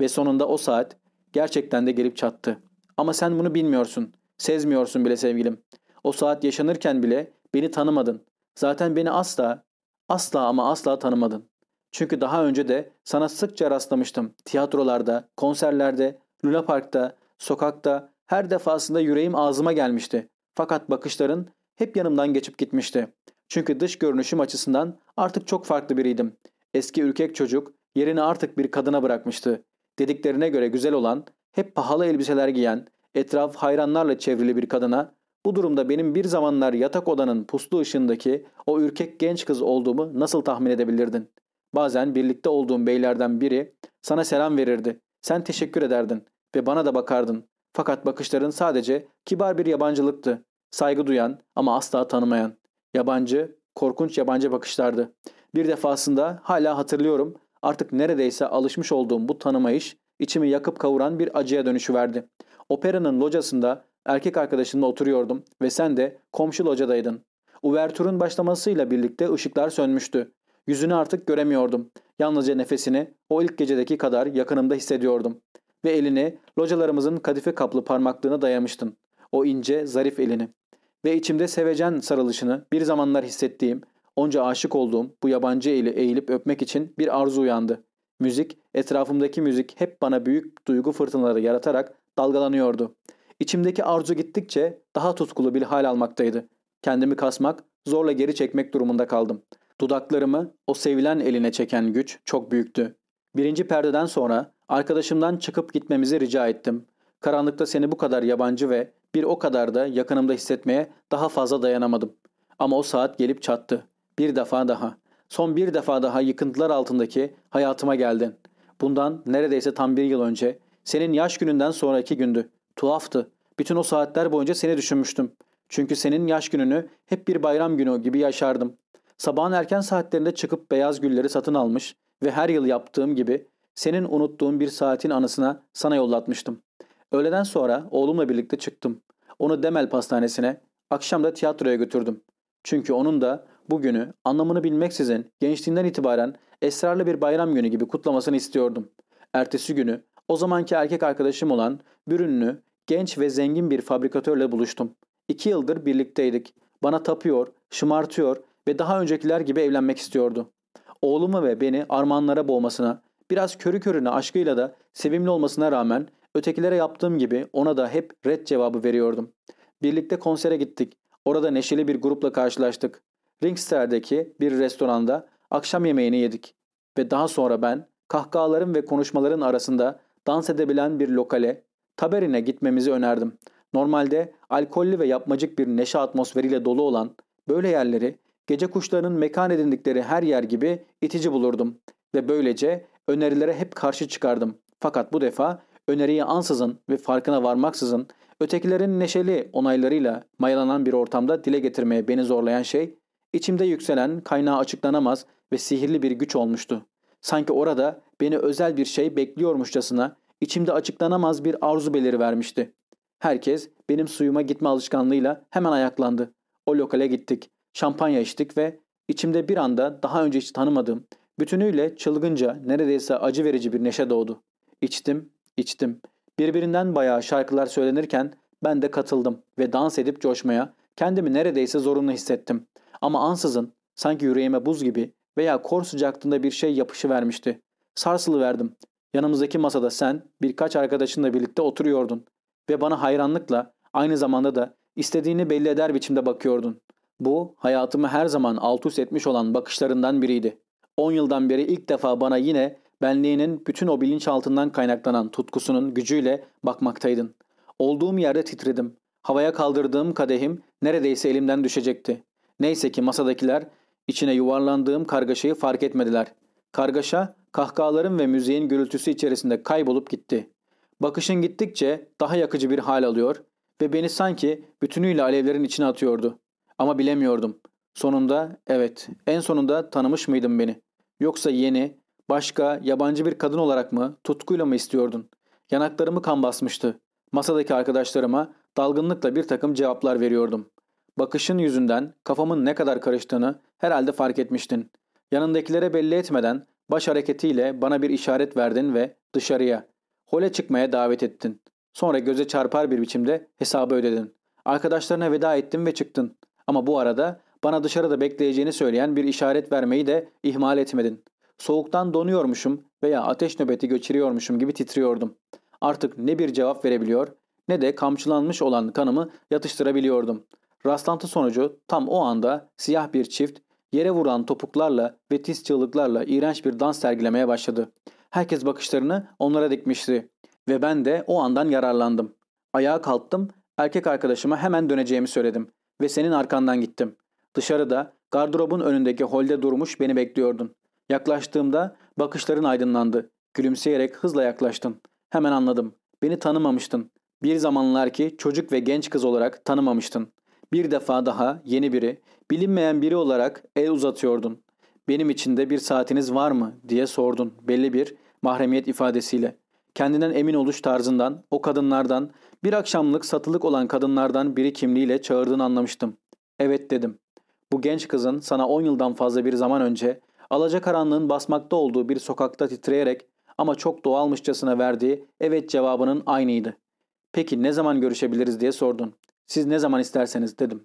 Ve sonunda o saat gerçekten de gelip çattı. Ama sen bunu bilmiyorsun, sezmiyorsun bile sevgilim. O saat yaşanırken bile beni tanımadın. Zaten beni asla, asla ama asla tanımadın. Çünkü daha önce de sana sıkça rastlamıştım. Tiyatrolarda, konserlerde, Luna Park'ta, sokakta her defasında yüreğim ağzıma gelmişti. Fakat bakışların hep yanımdan geçip gitmişti. Çünkü dış görünüşüm açısından artık çok farklı biriydim. Eski ürkek çocuk yerini artık bir kadına bırakmıştı. Dediklerine göre güzel olan, hep pahalı elbiseler giyen, etraf hayranlarla çevrili bir kadına, bu durumda benim bir zamanlar yatak odanın puslu ışığındaki o ürkek genç kız olduğumu nasıl tahmin edebilirdin? Bazen birlikte olduğum beylerden biri sana selam verirdi. Sen teşekkür ederdin ve bana da bakardın. Fakat bakışların sadece kibar bir yabancılıktı. Saygı duyan ama asla tanımayan. Yabancı, korkunç yabancı bakışlardı. Bir defasında hala hatırlıyorum artık neredeyse alışmış olduğum bu tanımayış içimi yakıp kavuran bir acıya dönüşüverdi. Operanın locasında erkek arkadaşımla oturuyordum ve sen de komşu locadaydın. Uvertür'ün başlamasıyla birlikte ışıklar sönmüştü. Yüzünü artık göremiyordum. Yalnızca nefesini o ilk gecedeki kadar yakınımda hissediyordum ve elini localarımızın kadife kaplı parmaklığına dayamıştın. O ince, zarif elini. Ve içimde sevecen sarılışını bir zamanlar hissettiğim, onca aşık olduğum bu yabancı eli eğilip öpmek için bir arzu uyandı. Müzik, etrafımdaki müzik hep bana büyük duygu fırtınaları yaratarak dalgalanıyordu. İçimdeki arzu gittikçe daha tutkulu bir hal almaktaydı. Kendimi kasmak, zorla geri çekmek durumunda kaldım. Dudaklarımı o sevilen eline çeken güç çok büyüktü. Birinci perdeden sonra Arkadaşımdan çıkıp gitmemizi rica ettim. Karanlıkta seni bu kadar yabancı ve bir o kadar da yakınımda hissetmeye daha fazla dayanamadım. Ama o saat gelip çattı. Bir defa daha. Son bir defa daha yıkıntılar altındaki hayatıma geldin. Bundan neredeyse tam bir yıl önce. Senin yaş gününden sonraki gündü. Tuhaftı. Bütün o saatler boyunca seni düşünmüştüm. Çünkü senin yaş gününü hep bir bayram günü gibi yaşardım. Sabahın erken saatlerinde çıkıp beyaz gülleri satın almış ve her yıl yaptığım gibi senin unuttuğun bir saatin anısına sana yollatmıştım. Öğleden sonra oğlumla birlikte çıktım. Onu Demel Pastanesi'ne, akşam da tiyatroya götürdüm. Çünkü onun da bugünü anlamını bilmeksizin gençliğinden itibaren esrarlı bir bayram günü gibi kutlamasını istiyordum. Ertesi günü o zamanki erkek arkadaşım olan bürünlü, genç ve zengin bir fabrikatörle buluştum. İki yıldır birlikteydik. Bana tapıyor, şımartıyor ve daha öncekiler gibi evlenmek istiyordu. Oğlumu ve beni armağanlara boğmasına, Biraz körü körüne aşkıyla da sevimli olmasına rağmen ötekilere yaptığım gibi ona da hep red cevabı veriyordum. Birlikte konsere gittik. Orada neşeli bir grupla karşılaştık. Ringster'deki bir restoranda akşam yemeğini yedik. Ve daha sonra ben kahkahaların ve konuşmaların arasında dans edebilen bir lokale, Taberin'e gitmemizi önerdim. Normalde alkollü ve yapmacık bir neşe atmosferiyle dolu olan böyle yerleri gece kuşlarının mekan edindikleri her yer gibi itici bulurdum. Ve böylece Önerilere hep karşı çıkardım. Fakat bu defa öneriyi ansızın ve farkına varmaksızın ötekilerin neşeli onaylarıyla mayalanan bir ortamda dile getirmeye beni zorlayan şey içimde yükselen kaynağı açıklanamaz ve sihirli bir güç olmuştu. Sanki orada beni özel bir şey bekliyormuşçasına içimde açıklanamaz bir arzu beliri vermişti. Herkes benim suyuma gitme alışkanlığıyla hemen ayaklandı. O lokale gittik. Şampanya içtik ve içimde bir anda daha önce hiç tanımadığım Bütünüyle çılgınca, neredeyse acı verici bir neşe doğdu. İçtim, içtim. Birbirinden bayağı şarkılar söylenirken ben de katıldım ve dans edip coşmaya, kendimi neredeyse zorunlu hissettim. Ama ansızın, sanki yüreğime buz gibi veya kor sıcaklığında bir şey yapışı vermişti. Sarsılıverdim. Yanımızdaki masada sen birkaç arkadaşınla birlikte oturuyordun ve bana hayranlıkla aynı zamanda da istediğini belli eder biçimde bakıyordun. Bu hayatımı her zaman alt üst etmiş olan bakışlarından biriydi. 10 yıldan beri ilk defa bana yine benliğinin bütün o bilinçaltından kaynaklanan tutkusunun gücüyle bakmaktaydın. Olduğum yerde titredim. Havaya kaldırdığım kadehim neredeyse elimden düşecekti. Neyse ki masadakiler içine yuvarlandığım kargaşayı fark etmediler. Kargaşa kahkahaların ve müziğin gürültüsü içerisinde kaybolup gitti. Bakışın gittikçe daha yakıcı bir hal alıyor ve beni sanki bütünüyle alevlerin içine atıyordu. Ama bilemiyordum. Sonunda evet en sonunda tanımış mıydın beni? Yoksa yeni, başka, yabancı bir kadın olarak mı, tutkuyla mı istiyordun? Yanaklarımı kan basmıştı. Masadaki arkadaşlarıma dalgınlıkla bir takım cevaplar veriyordum. Bakışın yüzünden kafamın ne kadar karıştığını herhalde fark etmiştin. Yanındakilere belli etmeden baş hareketiyle bana bir işaret verdin ve dışarıya, hole çıkmaya davet ettin. Sonra göze çarpar bir biçimde hesabı ödedin. Arkadaşlarına veda ettin ve çıktın. Ama bu arada bana dışarıda bekleyeceğini söyleyen bir işaret vermeyi de ihmal etmedin. Soğuktan donuyormuşum veya ateş nöbeti geçiriyormuşum gibi titriyordum. Artık ne bir cevap verebiliyor ne de kamçılanmış olan kanımı yatıştırabiliyordum. Rastlantı sonucu tam o anda siyah bir çift yere vuran topuklarla ve tiz çığlıklarla iğrenç bir dans sergilemeye başladı. Herkes bakışlarını onlara dikmişti ve ben de o andan yararlandım. Ayağa kalktım, erkek arkadaşıma hemen döneceğimi söyledim ve senin arkandan gittim. Dışarıda, gardırobun önündeki holde durmuş beni bekliyordun. Yaklaştığımda bakışların aydınlandı. Gülümseyerek hızla yaklaştın. Hemen anladım. Beni tanımamıştın. Bir zamanlar ki çocuk ve genç kız olarak tanımamıştın. Bir defa daha yeni biri, bilinmeyen biri olarak el uzatıyordun. Benim için de bir saatiniz var mı diye sordun belli bir mahremiyet ifadesiyle. Kendinden emin oluş tarzından, o kadınlardan, bir akşamlık satılık olan kadınlardan biri kimliğiyle çağırdığını anlamıştım. Evet dedim. Bu genç kızın sana 10 yıldan fazla bir zaman önce alacakaranlığın basmakta olduğu bir sokakta titreyerek ama çok doğalmışçasına verdiği evet cevabının aynıydı. Peki ne zaman görüşebiliriz diye sordun. Siz ne zaman isterseniz dedim.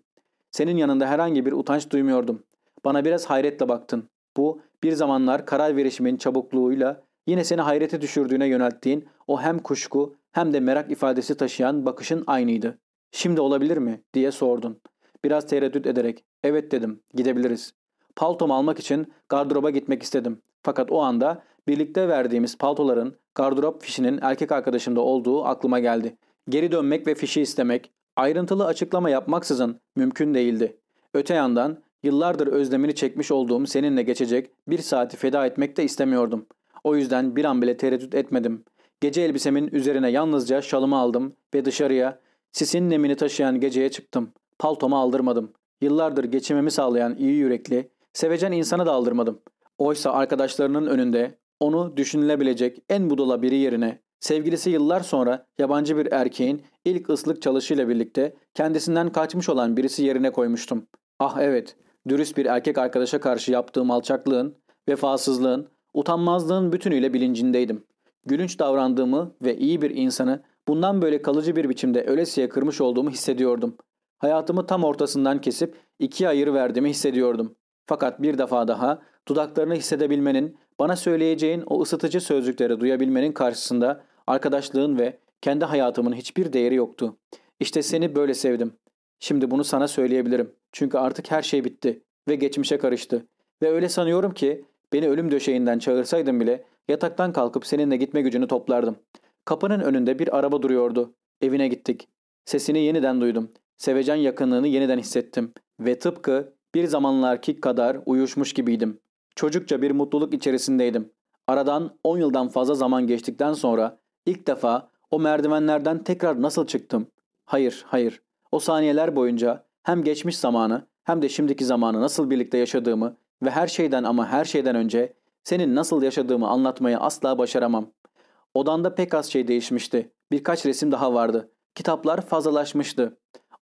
Senin yanında herhangi bir utanç duymuyordum. Bana biraz hayretle baktın. Bu bir zamanlar karar verişimin çabukluğuyla yine seni hayrete düşürdüğüne yönelttiğin o hem kuşku hem de merak ifadesi taşıyan bakışın aynıydı. Şimdi olabilir mi diye sordun. Biraz tereddüt ederek evet dedim gidebiliriz. Paltomu almak için gardıroba gitmek istedim. Fakat o anda birlikte verdiğimiz paltoların gardırop fişinin erkek arkadaşımda olduğu aklıma geldi. Geri dönmek ve fişi istemek ayrıntılı açıklama yapmaksızın mümkün değildi. Öte yandan yıllardır özlemini çekmiş olduğum seninle geçecek bir saati feda etmek de istemiyordum. O yüzden bir an bile tereddüt etmedim. Gece elbisemin üzerine yalnızca şalımı aldım ve dışarıya sisin nemini taşıyan geceye çıktım. Paltom'u aldırmadım. Yıllardır geçimimi sağlayan iyi yürekli, sevecen insanı da aldırmadım. Oysa arkadaşlarının önünde onu düşünülebilecek en budala biri yerine sevgilisi yıllar sonra yabancı bir erkeğin ilk ıslık çalışıyla birlikte kendisinden kaçmış olan birisi yerine koymuştum. Ah evet, dürüst bir erkek arkadaşa karşı yaptığım alçaklığın, vefasızlığın, utanmazlığın bütünüyle bilincindeydim. Gülünç davrandığımı ve iyi bir insanı bundan böyle kalıcı bir biçimde ölesiye kırmış olduğumu hissediyordum. Hayatımı tam ortasından kesip ikiye ayırıverdiğimi hissediyordum. Fakat bir defa daha dudaklarını hissedebilmenin, bana söyleyeceğin o ısıtıcı sözcükleri duyabilmenin karşısında arkadaşlığın ve kendi hayatımın hiçbir değeri yoktu. İşte seni böyle sevdim. Şimdi bunu sana söyleyebilirim. Çünkü artık her şey bitti ve geçmişe karıştı. Ve öyle sanıyorum ki beni ölüm döşeğinden çağırsaydın bile yataktan kalkıp seninle gitme gücünü toplardım. Kapının önünde bir araba duruyordu. Evine gittik. Sesini yeniden duydum. Sevecen yakınlığını yeniden hissettim ve tıpkı bir zamanlarki kadar uyuşmuş gibiydim. Çocukça bir mutluluk içerisindeydim. Aradan 10 yıldan fazla zaman geçtikten sonra ilk defa o merdivenlerden tekrar nasıl çıktım? Hayır, hayır. O saniyeler boyunca hem geçmiş zamanı hem de şimdiki zamanı nasıl birlikte yaşadığımı ve her şeyden ama her şeyden önce senin nasıl yaşadığımı anlatmayı asla başaramam. Odanda pek az şey değişmişti. Birkaç resim daha vardı. Kitaplar fazlalaşmıştı.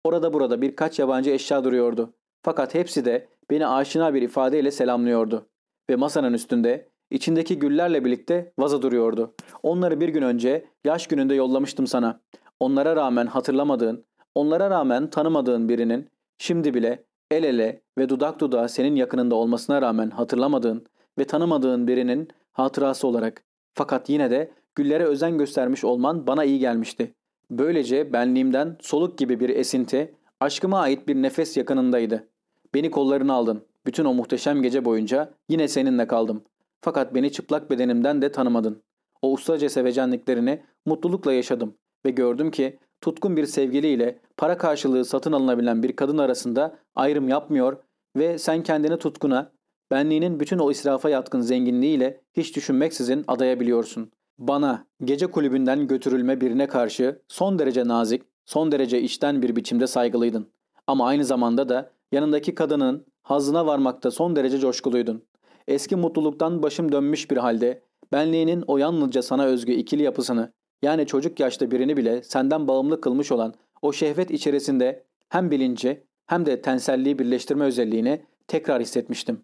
Orada burada birkaç yabancı eşya duruyordu. Fakat hepsi de beni aşina bir ifadeyle selamlıyordu. Ve masanın üstünde içindeki güllerle birlikte vaza duruyordu. Onları bir gün önce yaş gününde yollamıştım sana. Onlara rağmen hatırlamadığın, onlara rağmen tanımadığın birinin şimdi bile el ele ve dudak dudağa senin yakınında olmasına rağmen hatırlamadığın ve tanımadığın birinin hatırası olarak fakat yine de güllere özen göstermiş olman bana iyi gelmişti. Böylece benliğimden soluk gibi bir esinti, aşkıma ait bir nefes yakınındaydı. Beni kollarına aldın. Bütün o muhteşem gece boyunca yine seninle kaldım. Fakat beni çıplak bedenimden de tanımadın. O ustaca sevecenliklerini mutlulukla yaşadım ve gördüm ki tutkun bir sevgiliyle para karşılığı satın alınabilen bir kadın arasında ayrım yapmıyor ve sen kendini tutkuna, benliğinin bütün o israfa yatkın zenginliğiyle hiç düşünmeksizin adayabiliyorsun. Bana gece kulübünden götürülme birine karşı son derece nazik, son derece içten bir biçimde saygılıydın. Ama aynı zamanda da yanındaki kadının hazına varmakta son derece coşkuluydun. Eski mutluluktan başım dönmüş bir halde benliğinin o yalnızca sana özgü ikili yapısını yani çocuk yaşta birini bile senden bağımlı kılmış olan o şehvet içerisinde hem bilinci hem de tenselliği birleştirme özelliğini tekrar hissetmiştim.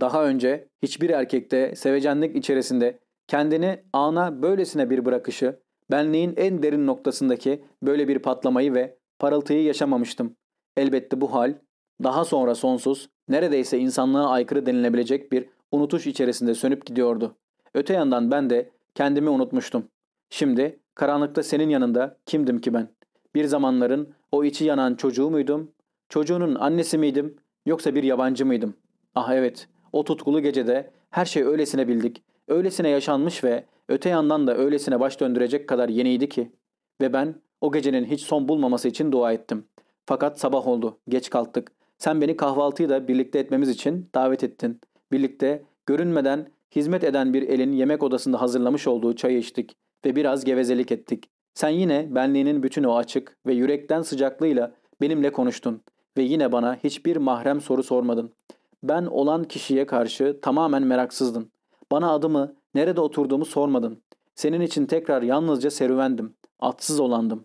Daha önce hiçbir erkekte sevecenlik içerisinde kendini ana böylesine bir bırakışı, benliğin en derin noktasındaki böyle bir patlamayı ve parıltıyı yaşamamıştım. Elbette bu hal, daha sonra sonsuz, neredeyse insanlığa aykırı denilebilecek bir unutuş içerisinde sönüp gidiyordu. Öte yandan ben de kendimi unutmuştum. Şimdi karanlıkta senin yanında kimdim ki ben? Bir zamanların o içi yanan çocuğu muydum? Çocuğunun annesi miydim? Yoksa bir yabancı mıydım? Ah evet, o tutkulu gecede her şey öylesine bildik öylesine yaşanmış ve öte yandan da öylesine baş döndürecek kadar yeniydi ki ve ben o gecenin hiç son bulmaması için dua ettim. Fakat sabah oldu, geç kalktık. Sen beni kahvaltıyı da birlikte etmemiz için davet ettin. Birlikte görünmeden hizmet eden bir elin yemek odasında hazırlamış olduğu çayı içtik ve biraz gevezelik ettik. Sen yine benliğinin bütün o açık ve yürekten sıcaklığıyla benimle konuştun ve yine bana hiçbir mahrem soru sormadın. Ben olan kişiye karşı tamamen meraksızdın. Bana adımı, nerede oturduğumu sormadın. Senin için tekrar yalnızca serüvendim. Atsız olandım.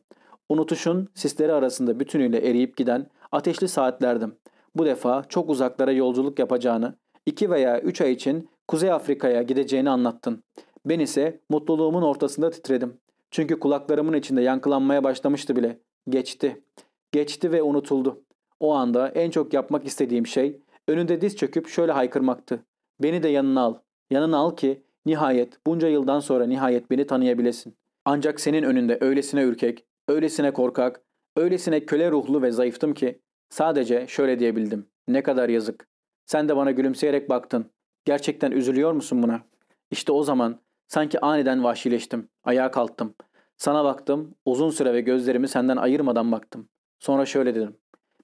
Unutuşun sisleri arasında bütünüyle eriyip giden ateşli saatlerdim. Bu defa çok uzaklara yolculuk yapacağını, iki veya üç ay için Kuzey Afrika'ya gideceğini anlattın. Ben ise mutluluğumun ortasında titredim. Çünkü kulaklarımın içinde yankılanmaya başlamıştı bile. Geçti. Geçti ve unutuldu. O anda en çok yapmak istediğim şey önünde diz çöküp şöyle haykırmaktı. Beni de yanına al. Yanına al ki nihayet bunca yıldan sonra nihayet beni tanıyabilesin. Ancak senin önünde öylesine ürkek, öylesine korkak, öylesine köle ruhlu ve zayıftım ki sadece şöyle diyebildim. Ne kadar yazık. Sen de bana gülümseyerek baktın. Gerçekten üzülüyor musun buna? İşte o zaman sanki aniden vahşileştim. Ayağa kalktım. Sana baktım, uzun süre ve gözlerimi senden ayırmadan baktım. Sonra şöyle dedim.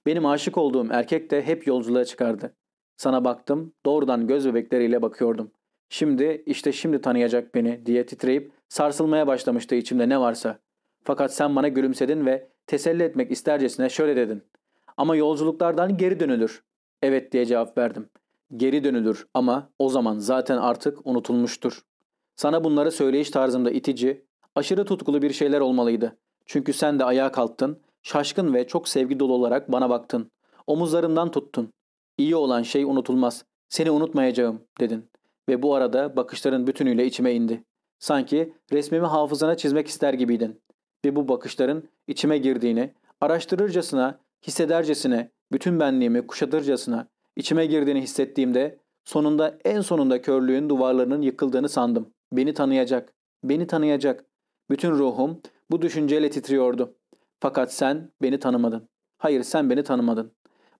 Benim aşık olduğum erkek de hep yolculuğa çıkardı. Sana baktım, doğrudan göz bebekleriyle bakıyordum. Şimdi işte şimdi tanıyacak beni diye titreyip sarsılmaya başlamıştı içimde ne varsa. Fakat sen bana gülümsedin ve teselli etmek istercesine şöyle dedin. Ama yolculuklardan geri dönülür. Evet diye cevap verdim. Geri dönülür ama o zaman zaten artık unutulmuştur. Sana bunları söyleyiş tarzımda itici, aşırı tutkulu bir şeyler olmalıydı. Çünkü sen de ayağa kalktın, şaşkın ve çok sevgi dolu olarak bana baktın. Omuzlarımdan tuttun. İyi olan şey unutulmaz. Seni unutmayacağım dedin. Ve bu arada bakışların bütünüyle içime indi. Sanki resmimi hafızana çizmek ister gibiydin. Ve bu bakışların içime girdiğini, araştırırcasına, hissedercesine, bütün benliğimi kuşatırcasına, içime girdiğini hissettiğimde sonunda en sonunda körlüğün duvarlarının yıkıldığını sandım. Beni tanıyacak, beni tanıyacak. Bütün ruhum bu düşünceyle titriyordu. Fakat sen beni tanımadın. Hayır sen beni tanımadın.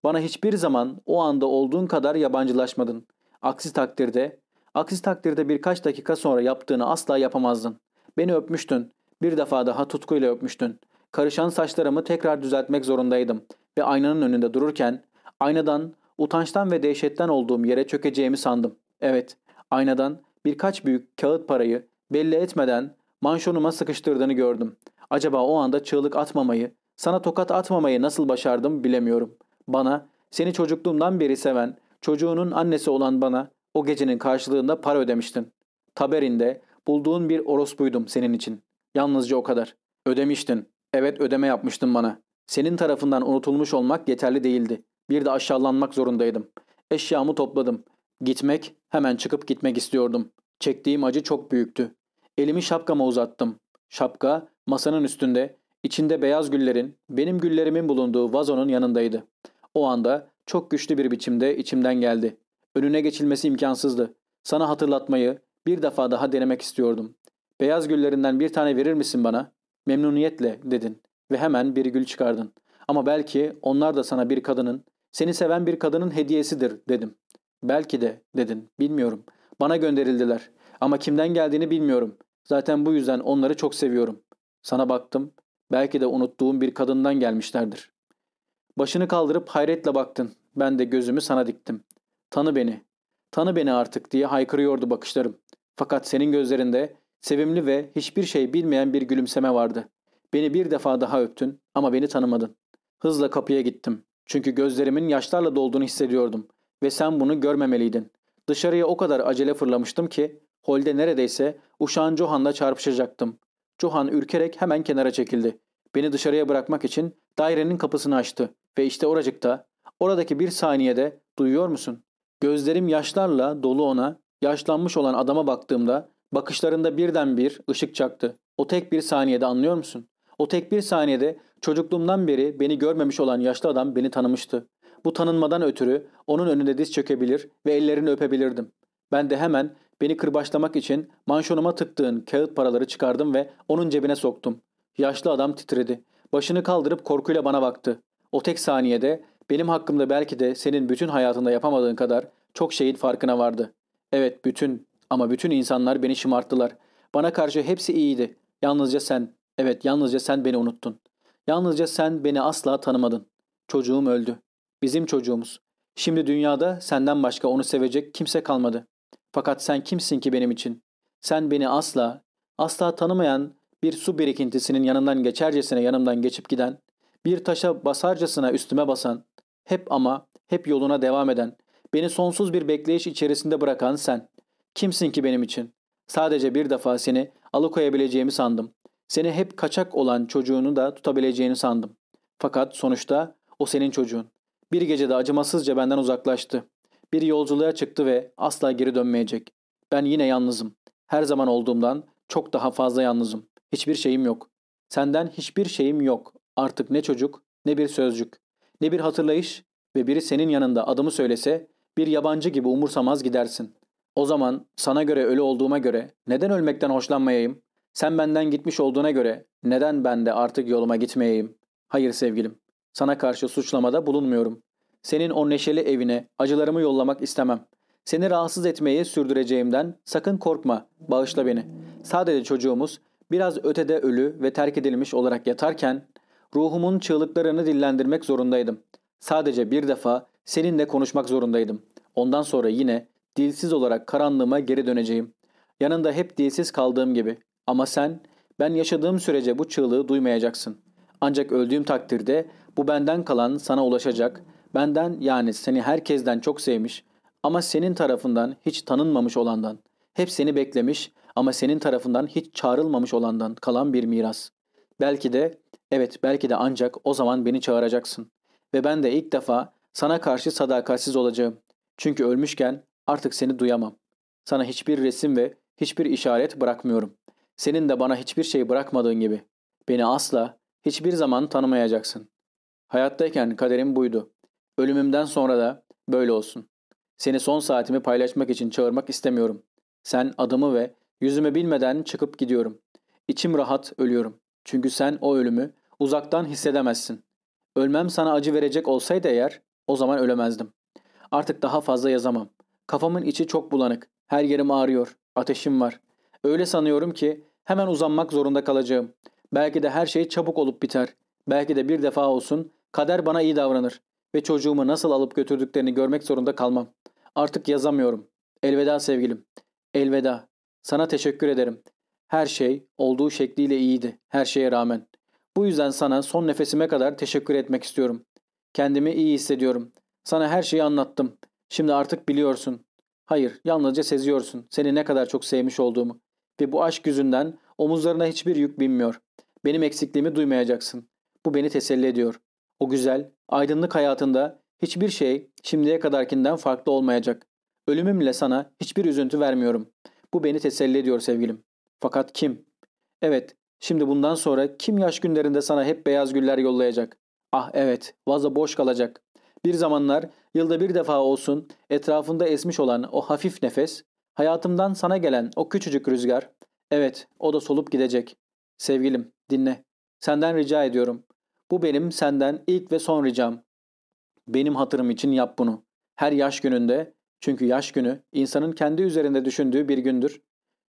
Bana hiçbir zaman o anda olduğun kadar yabancılaşmadın. Aksi takdirde Aksi takdirde birkaç dakika sonra yaptığını asla yapamazdın. Beni öpmüştün. Bir defa daha tutkuyla öpmüştün. Karışan saçlarımı tekrar düzeltmek zorundaydım. Ve aynanın önünde dururken aynadan, utançtan ve dehşetten olduğum yere çökeceğimi sandım. Evet, aynadan birkaç büyük kağıt parayı belli etmeden manşonuma sıkıştırdığını gördüm. Acaba o anda çığlık atmamayı, sana tokat atmamayı nasıl başardım bilemiyorum. Bana, seni çocukluğumdan beri seven, çocuğunun annesi olan bana o gecenin karşılığında para ödemiştin. Taberinde bulduğun bir orospuydum senin için. Yalnızca o kadar. Ödemiştin. Evet ödeme yapmıştın bana. Senin tarafından unutulmuş olmak yeterli değildi. Bir de aşağılanmak zorundaydım. Eşyamı topladım. Gitmek, hemen çıkıp gitmek istiyordum. Çektiğim acı çok büyüktü. Elimi şapkama uzattım. Şapka masanın üstünde, içinde beyaz güllerin, benim güllerimin bulunduğu vazonun yanındaydı. O anda çok güçlü bir biçimde içimden geldi. Önüne geçilmesi imkansızdı. Sana hatırlatmayı bir defa daha denemek istiyordum. Beyaz güllerinden bir tane verir misin bana? Memnuniyetle dedin ve hemen bir gül çıkardın. Ama belki onlar da sana bir kadının, seni seven bir kadının hediyesidir dedim. Belki de dedin, bilmiyorum. Bana gönderildiler ama kimden geldiğini bilmiyorum. Zaten bu yüzden onları çok seviyorum. Sana baktım, belki de unuttuğum bir kadından gelmişlerdir. Başını kaldırıp hayretle baktın. Ben de gözümü sana diktim tanı beni, tanı beni artık diye haykırıyordu bakışlarım. Fakat senin gözlerinde sevimli ve hiçbir şey bilmeyen bir gülümseme vardı. Beni bir defa daha öptün ama beni tanımadın. Hızla kapıya gittim. Çünkü gözlerimin yaşlarla dolduğunu hissediyordum ve sen bunu görmemeliydin. Dışarıya o kadar acele fırlamıştım ki holde neredeyse uşağın Johan'la çarpışacaktım. Johan ürkerek hemen kenara çekildi. Beni dışarıya bırakmak için dairenin kapısını açtı ve işte oracıkta, oradaki bir saniyede duyuyor musun? Gözlerim yaşlarla dolu ona, yaşlanmış olan adama baktığımda bakışlarında birden bir ışık çaktı. O tek bir saniyede anlıyor musun? O tek bir saniyede çocukluğumdan beri beni görmemiş olan yaşlı adam beni tanımıştı. Bu tanınmadan ötürü onun önünde diz çökebilir ve ellerini öpebilirdim. Ben de hemen beni kırbaçlamak için manşonuma tıktığın kağıt paraları çıkardım ve onun cebine soktum. Yaşlı adam titredi. Başını kaldırıp korkuyla bana baktı. O tek saniyede benim hakkımda belki de senin bütün hayatında yapamadığın kadar çok şeyin farkına vardı. Evet bütün ama bütün insanlar beni şımarttılar. Bana karşı hepsi iyiydi. Yalnızca sen, evet yalnızca sen beni unuttun. Yalnızca sen beni asla tanımadın. Çocuğum öldü. Bizim çocuğumuz. Şimdi dünyada senden başka onu sevecek kimse kalmadı. Fakat sen kimsin ki benim için? Sen beni asla, asla tanımayan bir su birikintisinin yanından geçercesine yanımdan geçip giden, bir taşa basarcasına üstüme basan, hep ama hep yoluna devam eden, beni sonsuz bir bekleyiş içerisinde bırakan sen. Kimsin ki benim için? Sadece bir defa seni alıkoyabileceğimi sandım. Seni hep kaçak olan çocuğunu da tutabileceğini sandım. Fakat sonuçta o senin çocuğun. Bir gecede acımasızca benden uzaklaştı. Bir yolculuğa çıktı ve asla geri dönmeyecek. Ben yine yalnızım. Her zaman olduğumdan çok daha fazla yalnızım. Hiçbir şeyim yok. Senden hiçbir şeyim yok. Artık ne çocuk ne bir sözcük ne bir hatırlayış ve biri senin yanında adımı söylese bir yabancı gibi umursamaz gidersin. O zaman sana göre ölü olduğuma göre neden ölmekten hoşlanmayayım? Sen benden gitmiş olduğuna göre neden ben de artık yoluma gitmeyeyim? Hayır sevgilim, sana karşı suçlamada bulunmuyorum. Senin o neşeli evine acılarımı yollamak istemem. Seni rahatsız etmeyi sürdüreceğimden sakın korkma, bağışla beni. Sadece çocuğumuz biraz ötede ölü ve terk edilmiş olarak yatarken Ruhumun çığlıklarını dillendirmek zorundaydım. Sadece bir defa seninle konuşmak zorundaydım. Ondan sonra yine dilsiz olarak karanlığıma geri döneceğim. Yanında hep dilsiz kaldığım gibi. Ama sen, ben yaşadığım sürece bu çığlığı duymayacaksın. Ancak öldüğüm takdirde bu benden kalan sana ulaşacak. Benden yani seni herkesten çok sevmiş ama senin tarafından hiç tanınmamış olandan. Hep seni beklemiş ama senin tarafından hiç çağrılmamış olandan kalan bir miras. Belki de Evet belki de ancak o zaman beni çağıracaksın. Ve ben de ilk defa sana karşı sadakatsiz olacağım. Çünkü ölmüşken artık seni duyamam. Sana hiçbir resim ve hiçbir işaret bırakmıyorum. Senin de bana hiçbir şey bırakmadığın gibi. Beni asla, hiçbir zaman tanımayacaksın. Hayattayken kaderim buydu. Ölümümden sonra da böyle olsun. Seni son saatimi paylaşmak için çağırmak istemiyorum. Sen adımı ve yüzümü bilmeden çıkıp gidiyorum. İçim rahat ölüyorum. Çünkü sen o ölümü Uzaktan hissedemezsin. Ölmem sana acı verecek olsaydı eğer o zaman ölemezdim. Artık daha fazla yazamam. Kafamın içi çok bulanık. Her yerim ağrıyor. Ateşim var. Öyle sanıyorum ki hemen uzanmak zorunda kalacağım. Belki de her şey çabuk olup biter. Belki de bir defa olsun kader bana iyi davranır ve çocuğumu nasıl alıp götürdüklerini görmek zorunda kalmam. Artık yazamıyorum. Elveda sevgilim. Elveda. Sana teşekkür ederim. Her şey olduğu şekliyle iyiydi her şeye rağmen. Bu yüzden sana son nefesime kadar teşekkür etmek istiyorum. Kendimi iyi hissediyorum. Sana her şeyi anlattım. Şimdi artık biliyorsun. Hayır, yalnızca seziyorsun seni ne kadar çok sevmiş olduğumu. Ve bu aşk yüzünden omuzlarına hiçbir yük binmiyor. Benim eksikliğimi duymayacaksın. Bu beni teselli ediyor. O güzel, aydınlık hayatında hiçbir şey şimdiye kadarkinden farklı olmayacak. Ölümümle sana hiçbir üzüntü vermiyorum. Bu beni teselli ediyor sevgilim. Fakat kim? Evet, Şimdi bundan sonra kim yaş günlerinde sana hep beyaz güller yollayacak? Ah evet, vaza boş kalacak. Bir zamanlar yılda bir defa olsun etrafında esmiş olan o hafif nefes, hayatımdan sana gelen o küçücük rüzgar, evet o da solup gidecek. Sevgilim dinle, senden rica ediyorum. Bu benim senden ilk ve son ricam. Benim hatırım için yap bunu. Her yaş gününde, çünkü yaş günü insanın kendi üzerinde düşündüğü bir gündür.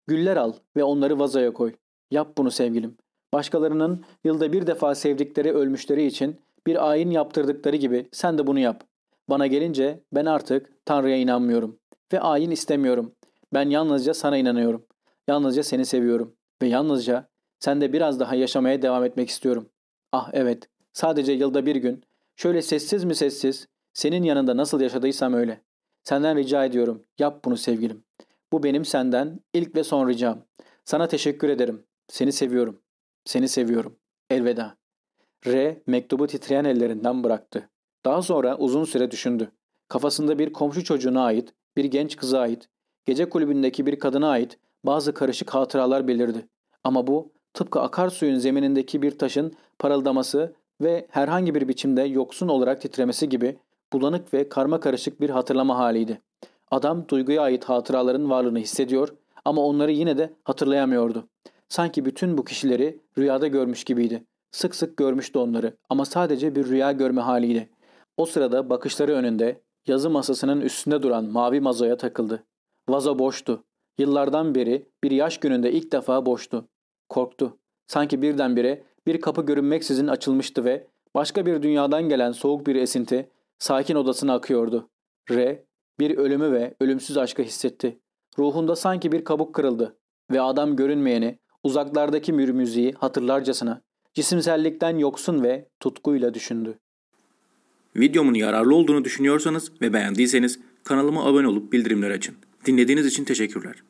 Güller al ve onları vazaya koy. Yap bunu sevgilim. Başkalarının yılda bir defa sevdikleri ölmüşleri için bir ayin yaptırdıkları gibi sen de bunu yap. Bana gelince ben artık Tanrı'ya inanmıyorum ve ayin istemiyorum. Ben yalnızca sana inanıyorum. Yalnızca seni seviyorum ve yalnızca sen de biraz daha yaşamaya devam etmek istiyorum. Ah evet, sadece yılda bir gün şöyle sessiz mi sessiz senin yanında nasıl yaşadıysam öyle. Senden rica ediyorum. Yap bunu sevgilim. Bu benim senden ilk ve son ricam. Sana teşekkür ederim. Seni seviyorum. Seni seviyorum. Elveda. R mektubu titreyen ellerinden bıraktı. Daha sonra uzun süre düşündü. Kafasında bir komşu çocuğuna ait, bir genç kıza ait, gece kulübündeki bir kadına ait bazı karışık hatıralar belirdi. Ama bu tıpkı akarsuyun zeminindeki bir taşın parıldaması ve herhangi bir biçimde yoksun olarak titremesi gibi bulanık ve karma karışık bir hatırlama haliydi. Adam duyguya ait hatıraların varlığını hissediyor ama onları yine de hatırlayamıyordu. Sanki bütün bu kişileri rüyada görmüş gibiydi. Sık sık görmüştü onları ama sadece bir rüya görme haliydi. O sırada bakışları önünde yazı masasının üstünde duran mavi mazoya takıldı. Vazo boştu. Yıllardan beri bir yaş gününde ilk defa boştu. Korktu. Sanki birdenbire bir kapı görünmeksizin açılmıştı ve başka bir dünyadan gelen soğuk bir esinti sakin odasına akıyordu. R bir ölümü ve ölümsüz aşkı hissetti. Ruhunda sanki bir kabuk kırıldı ve adam görünmeyeni, Uzaklardaki mür hatırlarcasına cisimsellikten yoksun ve tutkuyla düşündü. Videomun yararlı olduğunu düşünüyorsanız ve beğendiyseniz kanalıma abone olup bildirimleri açın. Dinlediğiniz için teşekkürler.